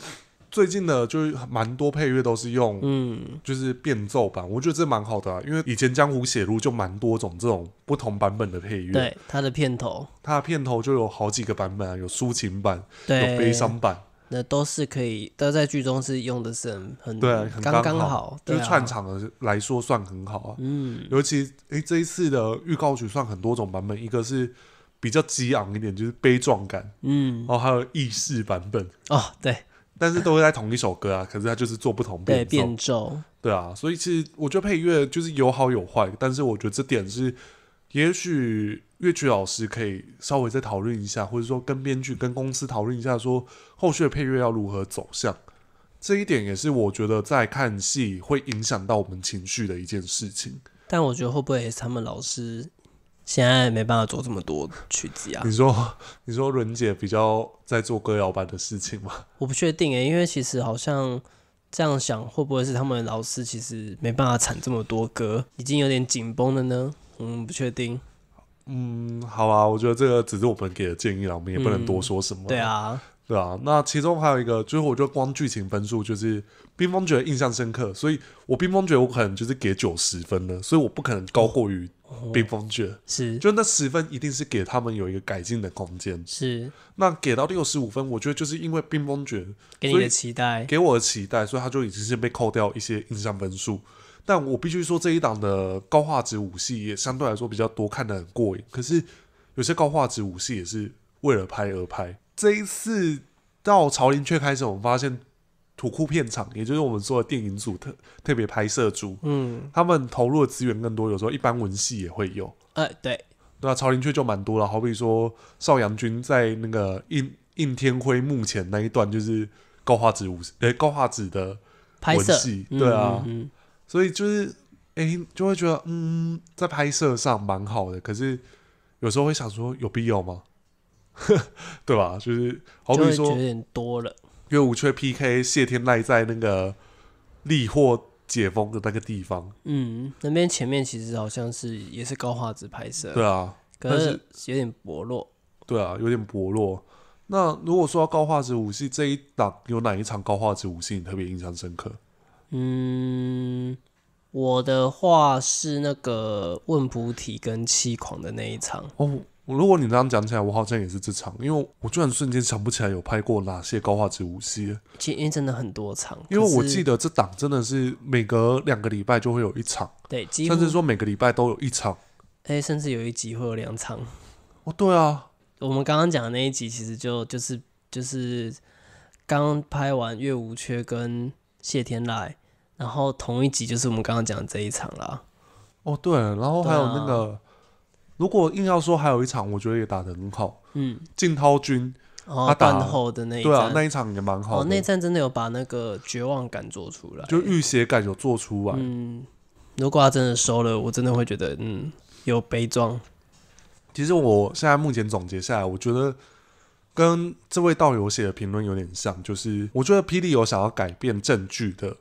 最近的就蛮多配乐都是用，嗯，就是变奏版，我觉得这蛮好的，啊，因为以前《江湖写入就蛮多种这种不同版本的配乐。对，它的片头，它的片头就有好几个版本啊，有抒情版，有悲伤版，那都是可以都在剧中是用的是很很对很刚刚好，就是串场的来说算很好啊。嗯，尤其哎这一次的预告曲算很多种版本，一个是比较激昂一点，就是悲壮感，嗯，然后还有意式版本哦，对。但是都会在同一首歌啊，*laughs* 可是他就是做不同变奏，对啊，所以其实我觉得配乐就是有好有坏，但是我觉得这点是，也许乐曲老师可以稍微再讨论一下，或者说跟编剧、跟公司讨论一下，说后续的配乐要如何走向，这一点也是我觉得在看戏会影响到我们情绪的一件事情。但我觉得会不会他们老师？现在没办法做这么多曲子啊！你说，你说，伦姐比较在做歌谣版的事情吗？*laughs* 我不确定诶，因为其实好像这样想，会不会是他们老师其实没办法产这么多歌，已经有点紧绷了呢？嗯，不确定。嗯，好啊，我觉得这个只是我们给的建议了，我们也不能多说什么。对啊，对啊。那其中还有一个，最后我就光剧情分数就是《冰封诀》印象深刻，所以我《冰封诀》我可能就是给九十分了，所以我不可能高过于。冰封诀是，就那十分一定是给他们有一个改进的空间。是，那给到六十五分，我觉得就是因为冰封诀给你的期待，给我的期待，所以他就已经是被扣掉一些印象分数。但我必须说，这一档的高画质五系也相对来说比较多，看得很过瘾。可是有些高画质五系也是为了拍而拍。这一次到朝林雀开始，我们发现。土库片场，也就是我们说的电影组，特特别拍摄组，嗯，他们投入的资源更多，有时候一般文戏也会有，呃，对，那朝林却就蛮多了。好比说邵阳君在那个应应天辉墓前那一段，就是高画质武，哎，高画质的拍摄，对啊，所以就是哎，就会觉得嗯，在拍摄上蛮好的，可是有时候会想说有必要吗？*laughs* 对吧？就是好比说有点多了。因为我缺 PK 谢天赖在那个利祸解封的那个地方，嗯，那边前面其实好像是也是高画质拍摄，对啊，可是有点薄弱，对啊，有点薄弱。那如果说高画质武器这一档有哪一场高画质武器你特别印象深刻？嗯，我的话是那个问菩提跟七狂的那一场哦。如果你这样讲起来，我好像也是这场，因为我居然瞬间想不起来有拍过哪些高画质无锡。其实真的很多场，因为我记得这档真的是每隔两个礼拜就会有一场，对，甚至说每个礼拜都有一场。哎，甚至有一集会有两场。哦，对啊，我们刚刚讲的那一集其实就就是就是刚拍完月无缺跟谢天籁，然后同一集就是我们刚刚讲这一场啦。哦，对，然后还有那个。如果硬要说还有一场，我觉得也打的很好。嗯，静涛君他打后的那一对啊那一场也蛮好。哦，那战真的有把那个绝望感做出来，就浴血感有做出来。嗯，如果他真的收了，我真的会觉得嗯有悲壮。其实我现在目前总结下来，我觉得跟这位道友写的评论有点像，就是我觉得霹雳有想要改变证据的。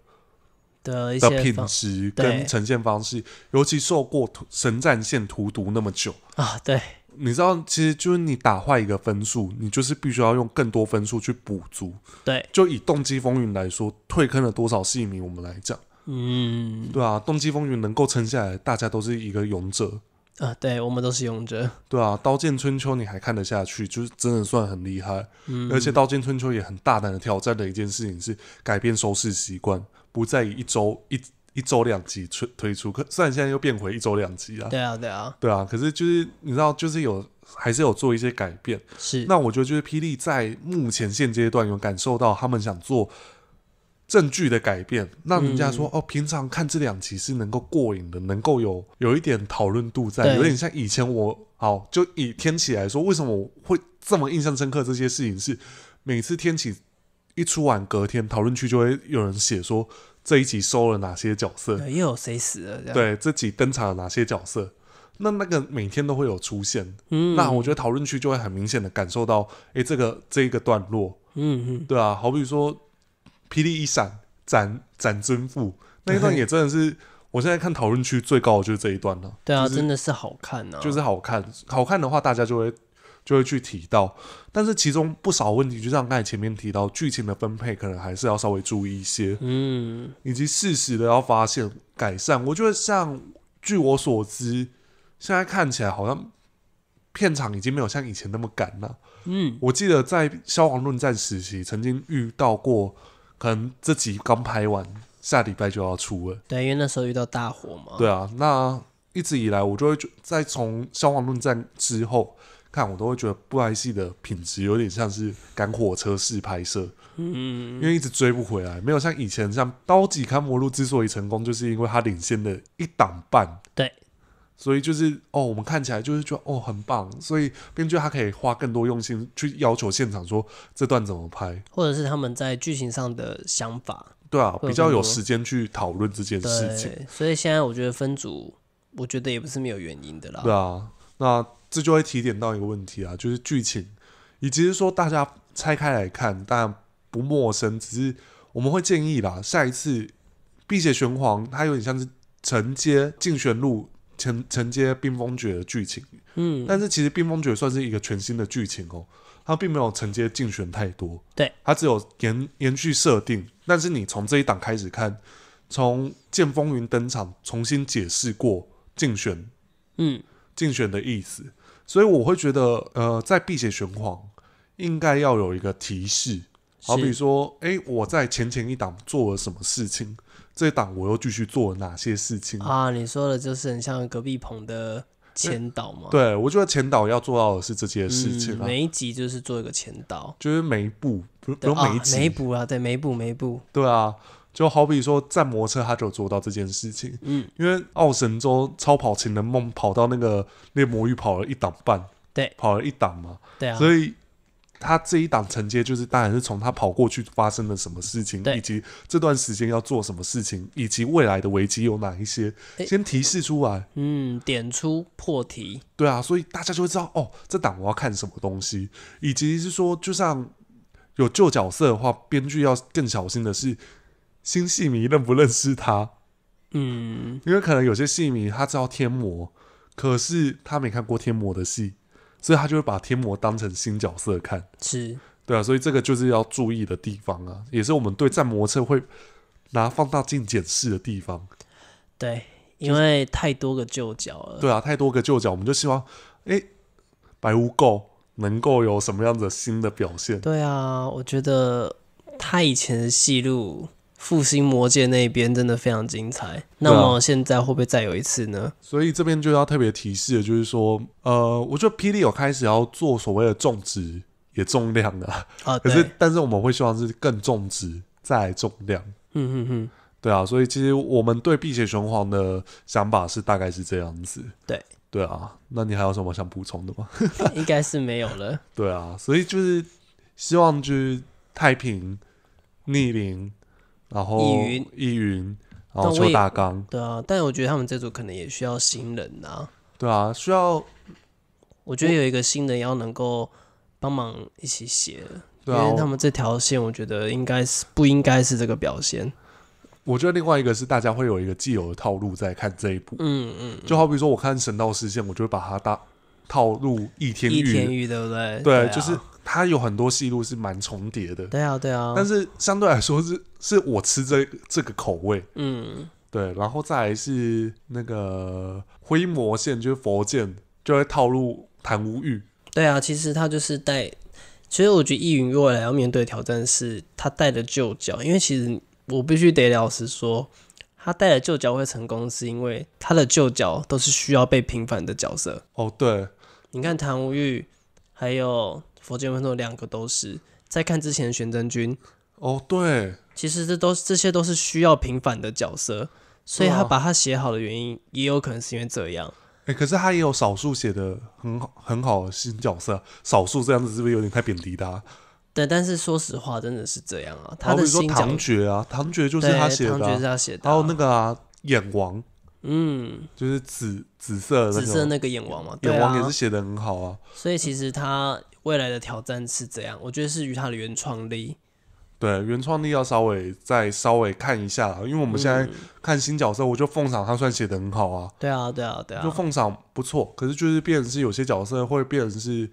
的品质跟呈现方式，尤其受过神战线荼毒那么久啊！对，你知道，其实就是你打坏一个分数，你就是必须要用更多分数去补足。对，就以动机风云来说，退坑了多少戏迷？我们来讲，嗯，对啊，动机风云能够撑下来，大家都是一个勇者啊！对，我们都是勇者。对啊，刀剑春秋你还看得下去，就是真的算很厉害。嗯，而且刀剑春秋也很大胆的挑战的一件事情是改变收视习惯。不在于一周一一周两集推推出，可虽然现在又变回一周两集啊。对啊，对啊，对啊。可是就是你知道，就是有还是有做一些改变。是。那我觉得就是霹雳在目前现阶段有感受到他们想做证据的改变。那人家说哦，平常看这两集是能够过瘾的，能够有有一点讨论度在，有点像以前我好就以天启来说，为什么会这么印象深刻？这些事情是每次天启。一出完，隔天讨论区就会有人写说这一集收了哪些角色，又有谁死了？对，这集登场了哪些角色？那那个每天都会有出现，嗯，那我觉得讨论区就会很明显的感受到，哎，这个这一个段落，嗯嗯，对啊，好比说霹雳一闪斩斩真父那一段也真的是，我现在看讨论区最高的就是这一段了，对啊，真的是好看啊，就是好看，好看的话大家就会。就会去提到，但是其中不少问题，就像刚才前面提到，剧情的分配可能还是要稍微注意一些，嗯，以及适时的要发现改善。我觉得像据我所知，现在看起来好像片场已经没有像以前那么赶了，嗯，我记得在《消亡论战》时期曾经遇到过，可能这集刚拍完，下礼拜就要出了，对，因为那时候遇到大火嘛，对啊，那一直以来我就会在从《消防论战》之后。看我都会觉得布莱戏的品质有点像是赶火车式拍摄，嗯，因为一直追不回来，没有像以前像《刀戟戡魔录》之所以成功，就是因为他领先了一档半，对，所以就是哦，我们看起来就是觉得哦很棒，所以编剧他可以花更多用心去要求现场说这段怎么拍，或者是他们在剧情上的想法，对啊，比较有时间去讨论这件事，情，所以现在我觉得分组，我觉得也不是没有原因的啦，对啊。那这就会提点到一个问题啊，就是剧情，以及是说大家拆开来看，当然不陌生，只是我们会建议啦。下一次《碧血玄黄》它有点像是承接《竞玄录》承承接《冰封诀》的剧情，嗯，但是其实《冰封诀》算是一个全新的剧情哦，它并没有承接竞选太多，对，它只有延延续设定。但是你从这一档开始看，从剑风云登场，重新解释过竞选，嗯。竞选的意思，所以我会觉得，呃，在《避险玄黄》应该要有一个提示，好比说，哎，我在前前一档做了什么事情，这一档我又继续做了哪些事情啊？你说的就是很像隔壁棚的前导嘛，对，我觉得前导要做到的是这些事情，每一集就是做一个前导，就是每一步，不用每一集，每一步啊，对，每一步每一步，对啊。就好比说战摩车，他就做到这件事情。嗯，因为奥神州超跑情人梦跑到那个那魔域跑了一档半，对，跑了一档嘛。对啊，所以他这一档承接就是，当然是从他跑过去发生了什么事情，以及这段时间要做什么事情，以及未来的危机有哪一些，先提示出来。嗯，点出破题。对啊，所以大家就会知道哦，这档我要看什么东西，以及是说，就像有旧角色的话，编剧要更小心的是。新戏迷认不认识他？嗯，因为可能有些戏迷他知道天魔，可是他没看过天魔的戏，所以他就会把天魔当成新角色看。是，对啊，所以这个就是要注意的地方啊，也是我们对战魔特会拿放大镜检视的地方。对，因为太多个旧角了。对啊，太多个旧角，我们就希望哎白无垢能够有什么样子新的表现。对啊，我觉得他以前的戏路。复兴魔界那边真的非常精彩，那么现在会不会再有一次呢？所以这边就要特别提示的就是说，呃，我觉得霹雳有开始要做所谓的种植，也重量啊，啊，可是但是我们会希望是更种植再重量，嗯嗯嗯，对啊，所以其实我们对《辟邪玄黄》的想法是大概是这样子，对，对啊，那你还有什么想补充的吗？*laughs* 应该是没有了，对啊，所以就是希望就是太平逆鳞。易云，易云，然后邱大刚。对啊，但我觉得他们这组可能也需要新人呐。对啊，需要。我觉得有一个新人要能够帮忙一起写，因为他们这条线，我觉得应该是不应该是这个表现。我觉得另外一个是大家会有一个既有的套路在看这一部。嗯嗯。就好比说，我看《神道视线》，我就会把它当套路。一天玉，易天玉，对不对？对，就是。他有很多戏路是蛮重叠的，对啊，对啊，但是相对来说是是我吃这这个口味，嗯，对，然后再来是那个灰魔线，就是佛剑就会套路谭无玉，对啊，其实他就是带，其实我觉得易云未来要面对挑战是他带的旧角，因为其实我必须得老实说，他带的旧角会成功，是因为他的旧角都是需要被平反的角色，哦，对，你看谭无玉。还有佛剑分说，两个都是在看之前玄真君。哦，对，其实这都这些都是需要平反的角色，所以他把他写好的原因，也有可能是因为这样。哎，可是他也有少数写的很好很好的新角色，少数这样子是不是有点太贬低他？对，但是说实话，真的是这样啊。他的说唐决啊，唐决就是他写的，还有那个啊，眼王。嗯，就是紫紫色紫色那个眼王嘛，眼王也是写的很好啊。所以其实他未来的挑战是怎样？我觉得是与他的原创力。对，原创力要稍微再稍微看一下，因为我们现在看新角色，我觉得凤赏他算写的很好啊。对啊，对啊，对啊，就凤赏不错。可是就是变成是有些角色会变成是。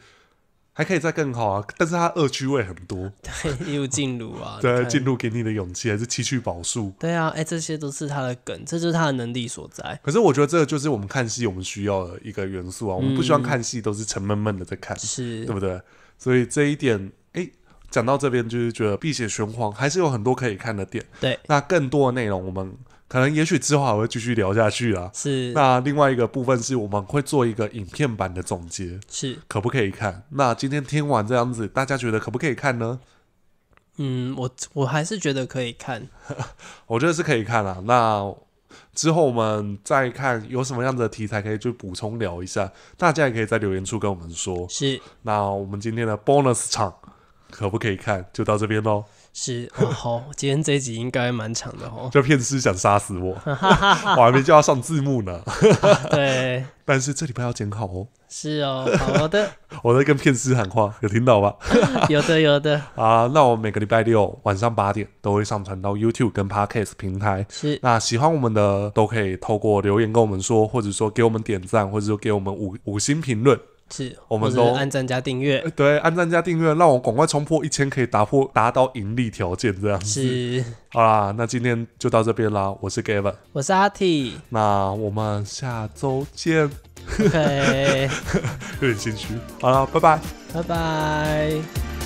还可以再更好啊！但是它恶趣味很多，对，有进入啊，*laughs* 对，进入给你的勇气还是七去宝术。对啊，哎，这些都是他的梗，这就是他的能力所在。可是我觉得这个就是我们看戏我们需要的一个元素啊，我们不希望看戏都是沉闷闷的在看，是对不对？所以这一点，哎，讲到这边就是觉得《碧血玄黄》还是有很多可以看的点。对，那更多的内容我们。可能也许之后还会继续聊下去啊。是。那另外一个部分是我们会做一个影片版的总结。是。可不可以看？那今天听完这样子，大家觉得可不可以看呢？嗯，我我还是觉得可以看。*laughs* 我觉得是可以看啊。那之后我们再看有什么样的题材可以去补充聊一下，大家也可以在留言处跟我们说。是。那我们今天的 bonus 场可不可以看？就到这边喽。是，*laughs* 好，今天这集应该蛮长的哦。这 *laughs* 骗师想杀死我，*laughs* 我还没叫他上字幕呢。对，但是这里不要剪好哦。是哦，好的。我在跟骗师喊话，有听到吧？有的，有的。啊，那我每个礼拜六晚上八点都会上传到 YouTube 跟 Podcast 平台。是，那喜欢我们的都可以透过留言跟我们说，或者说给我们点赞，或者说给我们五五星评论。是，我们都按赞加订阅。对，按赞加订阅，让我赶快冲破一千，可以打破达到盈利条件。这样子。是，好啦，那今天就到这边啦。我是 Gavin，我是阿 T，那我们下周见。嘿，*laughs* 有点谦虚。好了，拜拜，拜拜。